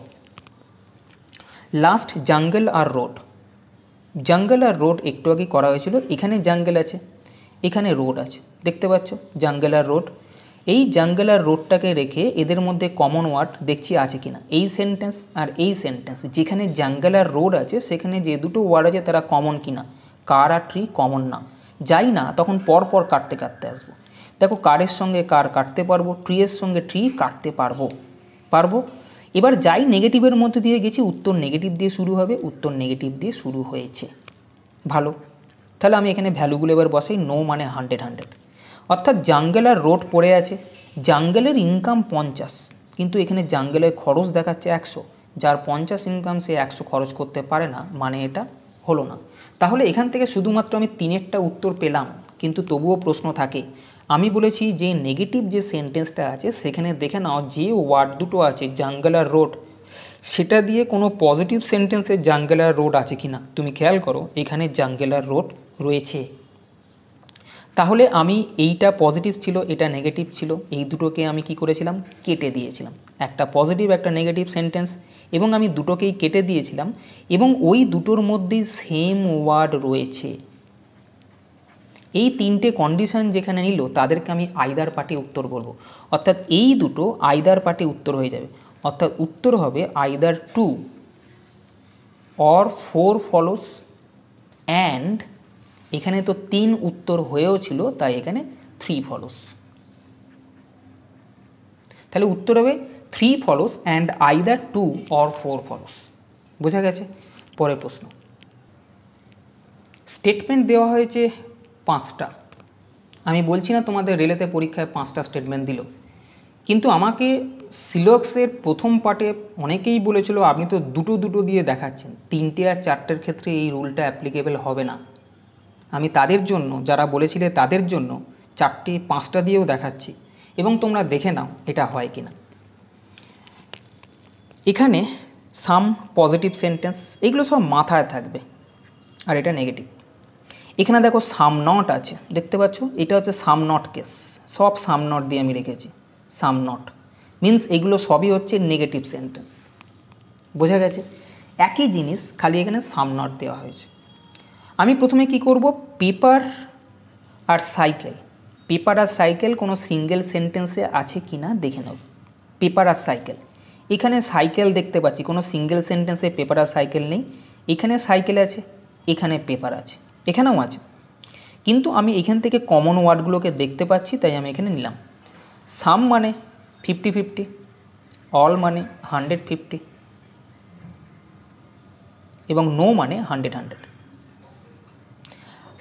লাস্ট জাঙ্গল আর রোড জাঙ্গল আর রোড একটু আগে করা হয়েছিল এখানে জাঙ্গেল আছে এখানে রোড আছে দেখতে পাচ্ছ জাঙ্গল আর রোড এই জাঙ্গল আর রোডটাকে রেখে এদের মধ্যে কমন ওয়ার্ড দেখছি আছে কিনা এই সেন্টেন্স আর এই সেন্টেন্স যেখানে জাঙ্গল আর রোড আছে সেখানে যে দুটো ওয়ার্ড আছে তারা কমন কিনা কার আর ট্রি কমন না যাই না তখন পরপর কাটতে কাটতে আসবো দেখো কারের সঙ্গে কার কাটতে পারবো ট্রিয়ের সঙ্গে ট্রি কাটতে পারবো পারবো এবার যাই নেগেটিভের মধ্যে দিয়ে গেছি উত্তর নেগেটিভ দিয়ে শুরু হবে উত্তর নেগেটিভ দিয়ে শুরু হয়েছে ভালো তাহলে আমি এখানে ভ্যালুগুলো এবার বসাই নো মানে হান্ড্রেড হান্ড্রেড অর্থাৎ জাঙ্গেলার রোড পড়ে আছে জাঙ্গেলের ইনকাম পঞ্চাশ কিন্তু এখানে জাঙ্গেলের খরচ দেখাচ্ছে একশো যার পঞ্চাশ ইনকাম সে একশো খরচ করতে পারে না মানে এটা হলো না তাহলে এখান থেকে শুধুমাত্র আমি তিনেরটা উত্তর পেলাম কিন্তু তবুও প্রশ্ন থাকে আমি বলেছি যে নেগেটিভ যে সেন্টেন্সটা আছে সেখানে দেখে নাও যে ওয়ার্ড দুটো আছে জাঙ্গলার রোড সেটা দিয়ে কোনো পজিটিভ সেন্টেন্সে জাঙ্গলার রোড আছে কি না তুমি খেয়াল করো এখানে জাঙ্গেলার রোড রয়েছে তাহলে আমি এইটা পজিটিভ ছিল এটা নেগেটিভ ছিল এই দুটোকে আমি কি করেছিলাম কেটে দিয়েছিলাম একটা পজিটিভ একটা নেগেটিভ সেন্টেন্স এবং আমি দুটোকেই কেটে দিয়েছিলাম এবং ওই দুটোর মধ্যেই সেম ওয়ার্ড রয়েছে এই তিনটে কন্ডিশন যেখানে নিল তাদেরকে আমি আইদার পার্টি উত্তর বলবো অর্থাৎ এই দুটো আইদার পার্টি উত্তর হয়ে যাবে অর্থাৎ উত্তর হবে either two or four follows and এখানে তো তিন উত্তর হয়েও ছিল তাই এখানে থ্রি ফলস তাহলে উত্তর হবে three follows and either two or four follows বোঝা গেছে পরের প্রশ্ন স্টেটমেন্ট দেওয়া হয়েছে পাঁচটা আমি বলছি না তোমাদের রেলেতে পরীক্ষায় পাঁচটা স্টেটমেন্ট দিল কিন্তু আমাকে সিলক্সের প্রথম পার্টে অনেকেই বলেছিল আপনি তো দুটো দুটো দিয়ে দেখাচ্ছেন তিনটে আর চারটের ক্ষেত্রে এই রুলটা অ্যাপ্লিকেবল হবে না আমি তাদের জন্য যারা বলেছিলে তাদের জন্য চারটে পাঁচটা দিয়েও দেখাচ্ছি এবং তোমরা দেখে নাও এটা হয় কি না এখানে সাম পজিটিভ সেন্টেন্স এগুলো সব মাথায় থাকবে আর এটা নেগেটিভ এখানে দেখো সাম নট আছে দেখতে পাচ্ছ এটা হচ্ছে সাম নট কেস সব সাম নট দিয়ে আমি রেখেছি সাম নট মিন্স এগুলো সবই হচ্ছে নেগেটিভ সেন্টেন্স বোঝা গেছে একই জিনিস খালি এখানে সাম নট দেওয়া হয়েছে আমি প্রথমে কি করব পেপার আর সাইকেল পেপার আর সাইকেল কোনো সিঙ্গেল সেন্টেন্সে আছে কি না দেখে নেব পেপার আর সাইকেল এখানে সাইকেল দেখতে পাচ্ছি কোনো সিঙ্গেল সেন্টেন্সে পেপার আর সাইকেল নেই এখানে সাইকেল আছে এখানে পেপার আছে এখানেও আছে কিন্তু আমি এখান থেকে কমন ওয়ার্ডগুলোকে দেখতে পাচ্ছি তাই আমি এখানে নিলাম সাম মানে ফিফটি ফিফটি অল মানে হান্ড্রেড ফিফটি এবং নো মানে হান্ড্রেড হান্ড্রেড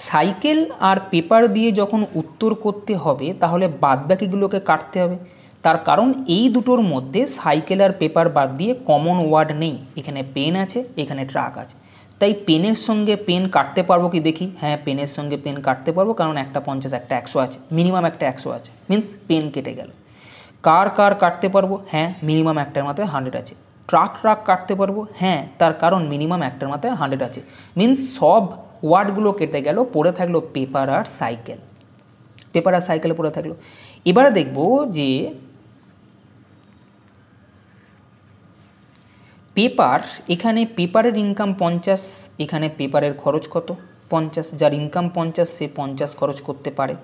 সাইকেল আর পেপার দিয়ে যখন উত্তর করতে হবে তাহলে বাদবাকিগুলোকে কাটতে হবে তার কারণ এই দুটোর মধ্যে সাইকেল আর পেপার বাদ দিয়ে কমন ওয়ার্ড নেই এখানে পেন আছে এখানে ট্রাক আছে তাই পেনের সঙ্গে পেন কাটতে পারবো কি দেখি হ্যাঁ পেনের সঙ্গে পেন কাটতে পারবো কারণ একটা পঞ্চাশ একটা একশো আছে মিনিমাম একটা একশো আছে মিন্স পেন কেটে গেল কার কার কাটতে পারবো হ্যাঁ মিনিমাম একটার মাথায় হান্ড্রেড আছে ট্রাক ট্রাক কাটতে পারবো হ্যাঁ তার কারণ মিনিমাম একটার মাথায় হান্ড্রেড আছে মিন্স সব ওয়ার্ডগুলো কেটে গেল পড়ে থাকলো পেপার আর সাইকেল পেপার আর সাইকেলে পড়ে থাকলো এবারে দেখব যে পেপার এখানে পেপারের ইনকাম পঞ্চাশ এখানে পেপারের খরচ কত পঞ্চাশ যার ইনকাম পঞ্চাশ সে পঞ্চাশ খরচ করতে পারে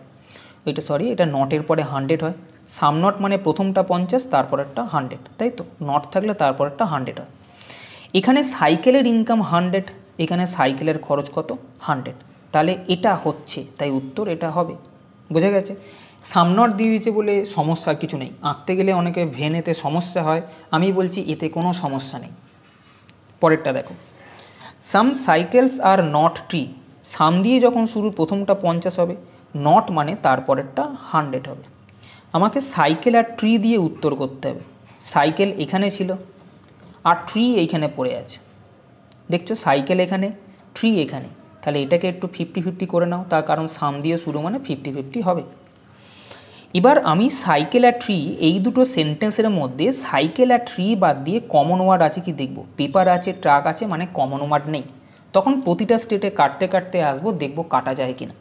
এটা সরি এটা নটের পরে হান্ড্রেড হয় সামনট মানে প্রথমটা পঞ্চাশ তারপরেরটা হান্ড্রেড তাই তো নট থাকলে তারপরেরটা হান্ড্রেড হয় এখানে সাইকেলের ইনকাম হান্ড্রেড এখানে সাইকেলের খরচ কত হান্ড্রেড তাহলে এটা হচ্ছে তাই উত্তর এটা হবে বোঝা গেছে সামনট দিয়ে দিয়েছে বলে সমস্যা কিছু নেই আঁকতে গেলে অনেকে ভেনেতে সমস্যা হয় আমি বলছি এতে কোনো সমস্যা নেই পরেরটা দেখো সাম সাইকেলস আর নট ট্রি সাম দিয়ে যখন শুরু প্রথমটা পঞ্চাশ হবে নট মানে তারপরেরটা হান্ড্রেড হবে আমাকে সাইকেল আর ট্রি দিয়ে উত্তর করতে হবে সাইকেল এখানে ছিল আর ট্রি এইখানে পড়ে আছে দেখছো সাইকেল এখানে ট্রি এখানে তাহলে এটাকে একটু ফিফটি ফিফটি করে নাও তার কারণ সাম দিয়ে শুরু মানে ফিফটি ফিফটি হবে এবার আমি সাইকেল আর ট্রি এই দুটো সেন্টেন্সের মধ্যে সাইকেল আর ট্রি বাদ দিয়ে কমন ওয়ার্ড আছে কি দেখব পেপার আছে ট্রাক আছে মানে কমন ওয়ার্ড নেই তখন প্রতিটা স্টেটে কাটতে কাটতে আসবো দেখব কাটা যায় কিনা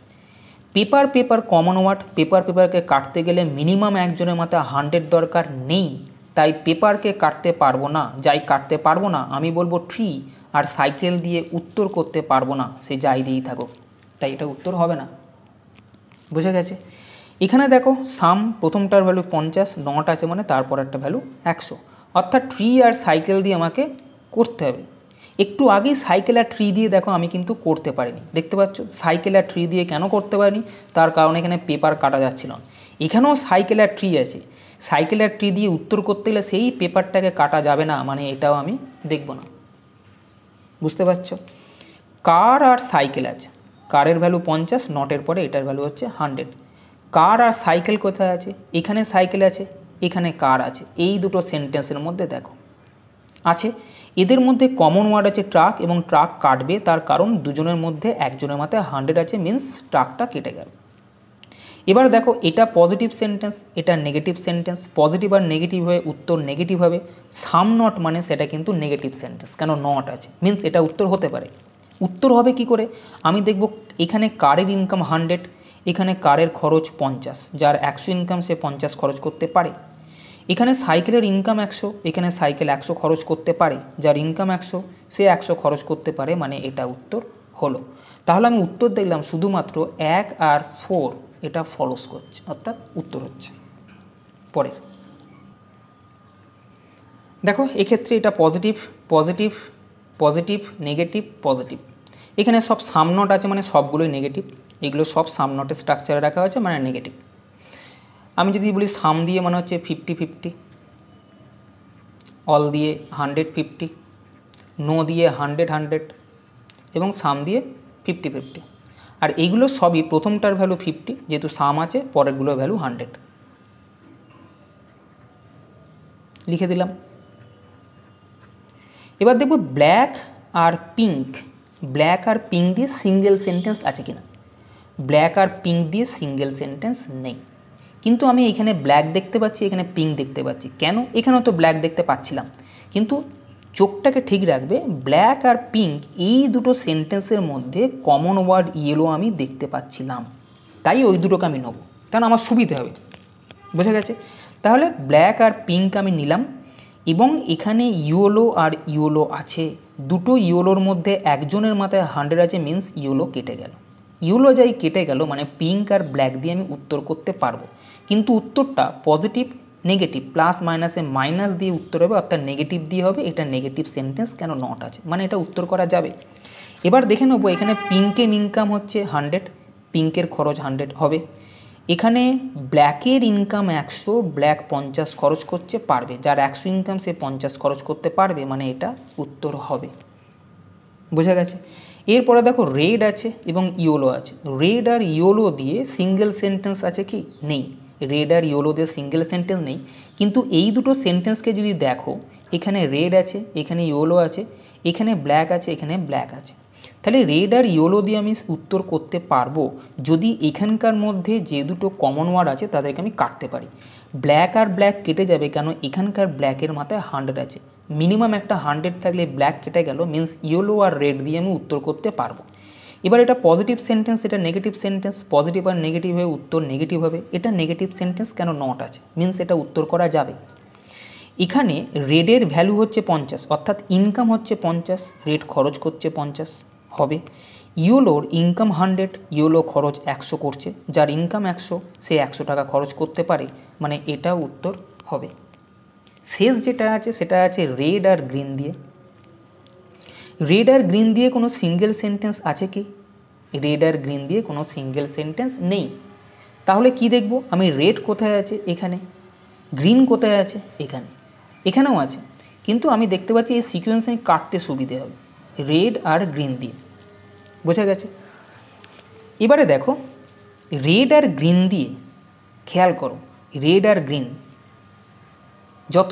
paper paper common word paper পেপারকে কাটতে গেলে মিনিমাম একজনের মাথায় হান্ড্রেড দরকার নেই তাই পেপারকে কাটতে পারবো না যাই কাটতে পারবো না আমি বলবো ট্রি আর সাইকেল দিয়ে উত্তর করতে পারবো না সে যাই দিয়েই থাকো তাই এটা উত্তর হবে না বুঝে গেছে এখানে দেখো সাম প্রথমটার ভ্যালু পঞ্চাশ নট আছে মানে তারপর একটা ভ্যালু একশো অর্থাৎ ট্রি আর সাইকেল দিয়ে আমাকে করতে হবে একটু আগে সাইকেল আর ট্রি দিয়ে দেখো আমি কিন্তু করতে পারিনি দেখতে পাচ্ছ সাইকেল আর ট্রি দিয়ে কেন করতে পারিনি তার কারণে এখানে পেপার কাটা যাচ্ছিল এখানেও সাইকেল আর ট্রি আছে সাইকেল আর ট্রি দিয়ে উত্তর করতে গেলে সেই পেপারটাকে কাটা যাবে না মানে এটাও আমি দেখব না বুঝতে পারছো কার আর সাইকেল আছে কারের ভ্যালু পঞ্চাশ নটের পরে এটার ভ্যালু হচ্ছে হান্ড্রেড কার আর সাইকেল কোথায় আছে এখানে সাইকেল আছে এখানে কার আছে এই দুটো সেন্টেন্সের মধ্যে দেখো আছে এদের মধ্যে কমন ওয়ার্ড আছে ট্রাক এবং ট্রাক কাটবে তার কারণ দুজনের মধ্যে একজনের মাথায় হান্ড্রেড আছে মিন্স ট্রাকটা কেটে গেল এবার দেখো এটা পজিটিভ সেন্টেন্স এটা নেগেটিভ সেন্টেন্স পজিটিভ আর নেগেটিভ হয়ে উত্তর নেগেটিভ হবে সাম নট মানে সেটা কিন্তু নেগেটিভ সেন্টেন্স কেন নট আছে মিন্স এটা উত্তর হতে পারে উত্তর হবে কি করে আমি দেখব এখানে কারের ইনকাম হান্ড্রেড এখানে কারের খরচ পঞ্চাশ যার একশো ইনকাম সে পঞ্চাশ খরচ করতে পারে এখানে সাইকেলের ইনকাম একশো এখানে সাইকেল একশো খরচ করতে পারে যার ইনকাম একশো সে একশো খরচ করতে পারে মানে এটা উত্তর হলো তাহলে আমি উত্তর দেখলাম শুধুমাত্র এক আর ফোর এটা ফলস করছে অর্থাৎ উত্তর হচ্ছে পরের দেখো এক্ষেত্রে এটা positive positive positive negative positive এখানে সব সামনট আছে মানে সবগুলোই নেগেটিভ এগুলো সব সামনটের স্ট্রাকচারে রাখা হয়েছে মানে নেগেটিভ আমি যদি বলি সাম দিয়ে মানে হচ্ছে ফিফটি ফিফটি অল দিয়ে হান্ড্রেড ফিফটি নো দিয়ে হান্ড্রেড হান্ড্রেড এবং সাম দিয়ে ফিফটি ফিফটি আর এইগুলো সবই প্রথমটার ভ্যালু ফিফটি যেহেতু সাম আছে পরেরগুলোর ভ্যালু হান্ড্রেড লিখে দিলাম এবার দেখব ব্ল্যাক আর পিঙ্ক ব্ল্যাক আর পিঙ্ক দিয়ে সিঙ্গেল সেন্টেন্স আছে কিনা ব্ল্যাক আর পিঙ্ক দিয়ে সিঙ্গেল সেন্টেন্স নেই কিন্তু আমি এখানে ব্ল্যাক দেখতে পাচ্ছি এখানে পিঙ্ক দেখতে পাচ্ছি কেন এখানেও তো ব্ল্যাক দেখতে পাচ্ছিলাম কিন্তু চোখটাকে ঠিক রাখবে ব্ল্যাক আর পিঙ্ক এই দুটো সেন্টেন্সের মধ্যে কমন ওয়ার্ড ইয়েলো আমি দেখতে পাচ্ছিলাম তাই ওই দুটোকে আমি নেবো কারণ আমার সুবিধে হবে বোঝা গেছে তাহলে ব্ল্যাক আর পিঙ্ক আমি নিলাম এবং এখানে ইয়োলো আর ইয়োলো আছে দুটো ইয়োলোর মধ্যে একজনের মাথায় হান্ড্রেড আছে মিন্স ইয়োলো কেটে গেল ইয়োলো যাই কেটে গেল মানে পিঙ্ক আর ব্ল্যাক দিয়ে আমি উত্তর করতে পারবো কিন্তু উত্তরটা পজিটিভ নেগেটিভ প্লাস মাইনাসে মাইনাস দিয়ে উত্তর হবে অর্থাৎ নেগেটিভ দিয়ে হবে এটা নেগেটিভ সেন্টেন্স কেন নট আছে মানে এটা উত্তর করা যাবে এবার দেখে নেবো এখানে পিঙ্কের ইনকাম হচ্ছে হান্ড্রেড পিঙ্কের খরচ হান্ড্রেড হবে এখানে ব্ল্যাকের ইনকাম একশো ব্ল্যাক পঞ্চাশ খরচ করছে পারবে যার একশো ইনকাম সে পঞ্চাশ খরচ করতে পারবে মানে এটা উত্তর হবে বোঝা গেছে এরপরে দেখো রেড আছে এবং ইয়োলো আছে রেড আর ইয়োলো দিয়ে সিঙ্গেল সেন্টেন্স আছে কি নেই রেড আর ইয়োলোদের সিঙ্গেল সেন্টেন্স নেই কিন্তু এই দুটো সেন্টেন্সকে যদি দেখো এখানে রেড আছে এখানে ইয়োলো আছে এখানে ব্ল্যাক আছে এখানে ব্ল্যাক আছে তাহলে রেড আর ইয়োলো দিয়ে আমি উত্তর করতে পারবো যদি এখানকার মধ্যে যে দুটো কমন ওয়ার্ড আছে তাদেরকে আমি কাটতে পারি ব্ল্যাক আর ব্ল্যাক কেটে যাবে কেন এখানকার ব্ল্যাকের মাথায় হান্ড্রেড আছে মিনিমাম একটা হান্ড্রেড থাকলে ব্ল্যাক কেটে গেল মিন্স ইয়েলো আর রেড দিয়ে আমি উত্তর করতে পারবো এবার এটা পজিটিভ সেন্টেন্স এটা নেগেটিভ সেন্টেন্স পজিটিভ আর নেগেটিভ হয়ে উত্তর নেগেটিভ হবে এটা নেগেটিভ সেন্টেন্স কেন নট আছে মিন্স এটা উত্তর করা যাবে এখানে রেডের ভ্যালু হচ্ছে পঞ্চাশ অর্থাৎ ইনকাম হচ্ছে পঞ্চাশ রেড খরচ করছে পঞ্চাশ হবে ইয়োলোর ইনকাম হান্ড্রেড ইয়োলো খরচ একশো করছে যার ইনকাম একশো সে একশো টাকা খরচ করতে পারে মানে এটা উত্তর হবে শেষ যেটা আছে সেটা আছে রেড আর গ্রিন দিয়ে রেড আর গ্রিন দিয়ে কোনো সিঙ্গেল সেন্টেন্স আছে কি রেড আর গ্রিন দিয়ে কোনো সিঙ্গেল সেন্টেন্স নেই তাহলে কি দেখব আমি রেড কোথায় আছে এখানে গ্রিন কোথায় আছে এখানে এখানেও আছে কিন্তু আমি দেখতে পাচ্ছি এই সিকোয়েন্স আমি কাটতে সুবিধে হবে রেড আর গ্রিন দিয়ে বোঝা গেছে এবারে দেখো রেড আর গ্রিন দিয়ে খেয়াল করো রেড আর গ্রিন যত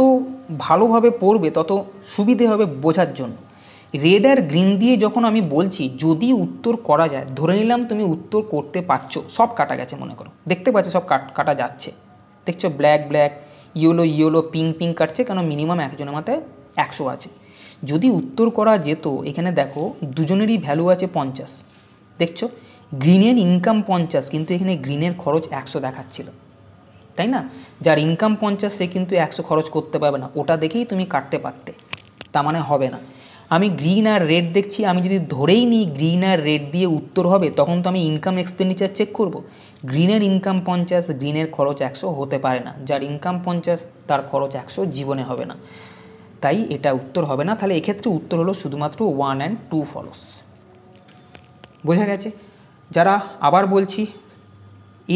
ভালোভাবে পড়বে তত সুবিধে হবে বোঝার জন্য রেড আর গ্রিন দিয়ে যখন আমি বলছি যদি উত্তর করা যায় ধরে নিলাম তুমি উত্তর করতে পারছো সব কাটা গেছে মনে করো দেখতে পাচ্ছ সব কাটা যাচ্ছে দেখছো black black yellow yellow pink pink কাটছে কেন মিনিমাম একজনের মাথায় একশো আছে যদি উত্তর করা যেত এখানে দেখো দুজনেরই ভ্যালু আছে পঞ্চাশ দেখছো গ্রিনের ইনকাম পঞ্চাশ কিন্তু এখানে গ্রিনের খরচ একশো দেখাচ্ছিল তাই না যার ইনকাম পঞ্চাশ সে কিন্তু একশো খরচ করতে পারবে না ওটা দেখেই তুমি কাটতে পারতে তা মানে হবে না আমি গ্রিন আর রেড দেখছি আমি যদি ধরেই নিই গ্রিন আর রেড দিয়ে উত্তর হবে তখন তো আমি ইনকাম এক্সপেন্ডিচার চেক করব গ্রিনের ইনকাম পঞ্চাশ গ্রিনের খরচ একশো হতে পারে না যার ইনকাম পঞ্চাশ তার খরচ একশো জীবনে হবে না তাই এটা উত্তর হবে না তাহলে এক্ষেত্রে উত্তর হলো শুধুমাত্র ওয়ান অ্যান্ড টু ফলস বোঝা গেছে যারা আবার বলছি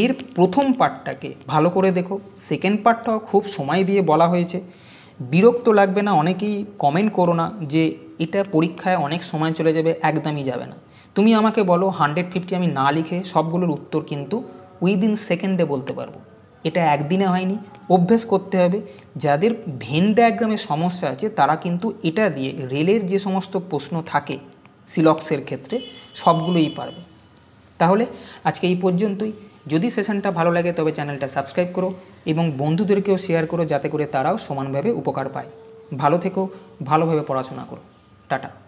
এর প্রথম পার্টটাকে ভালো করে দেখো সেকেন্ড পার্টটাও খুব সময় দিয়ে বলা হয়েছে বিরক্ত লাগবে না অনেকেই কমেন্ট করো না যে এটা পরীক্ষায় অনেক সময় চলে যাবে একদমই যাবে না তুমি আমাকে বলো হান্ড্রেড ফিফটি আমি না লিখে সবগুলোর উত্তর কিন্তু উইদিন সেকেন্ডে বলতে পারবো এটা একদিনে হয়নি অভ্যেস করতে হবে যাদের ভেন ডায়াগ্রামের সমস্যা আছে তারা কিন্তু এটা দিয়ে রেলের যে সমস্ত প্রশ্ন থাকে সিলক্সের ক্ষেত্রে সবগুলোই পারবে তাহলে আজকে এই পর্যন্তই যদি সেশনটা ভালো লাগে তবে চ্যানেলটা সাবস্ক্রাইব করো এবং বন্ধুদেরকেও শেয়ার করো যাতে করে তারাও সমানভাবে উপকার পায় ভালো থেকো ভালোভাবে পড়াশোনা করো টাটা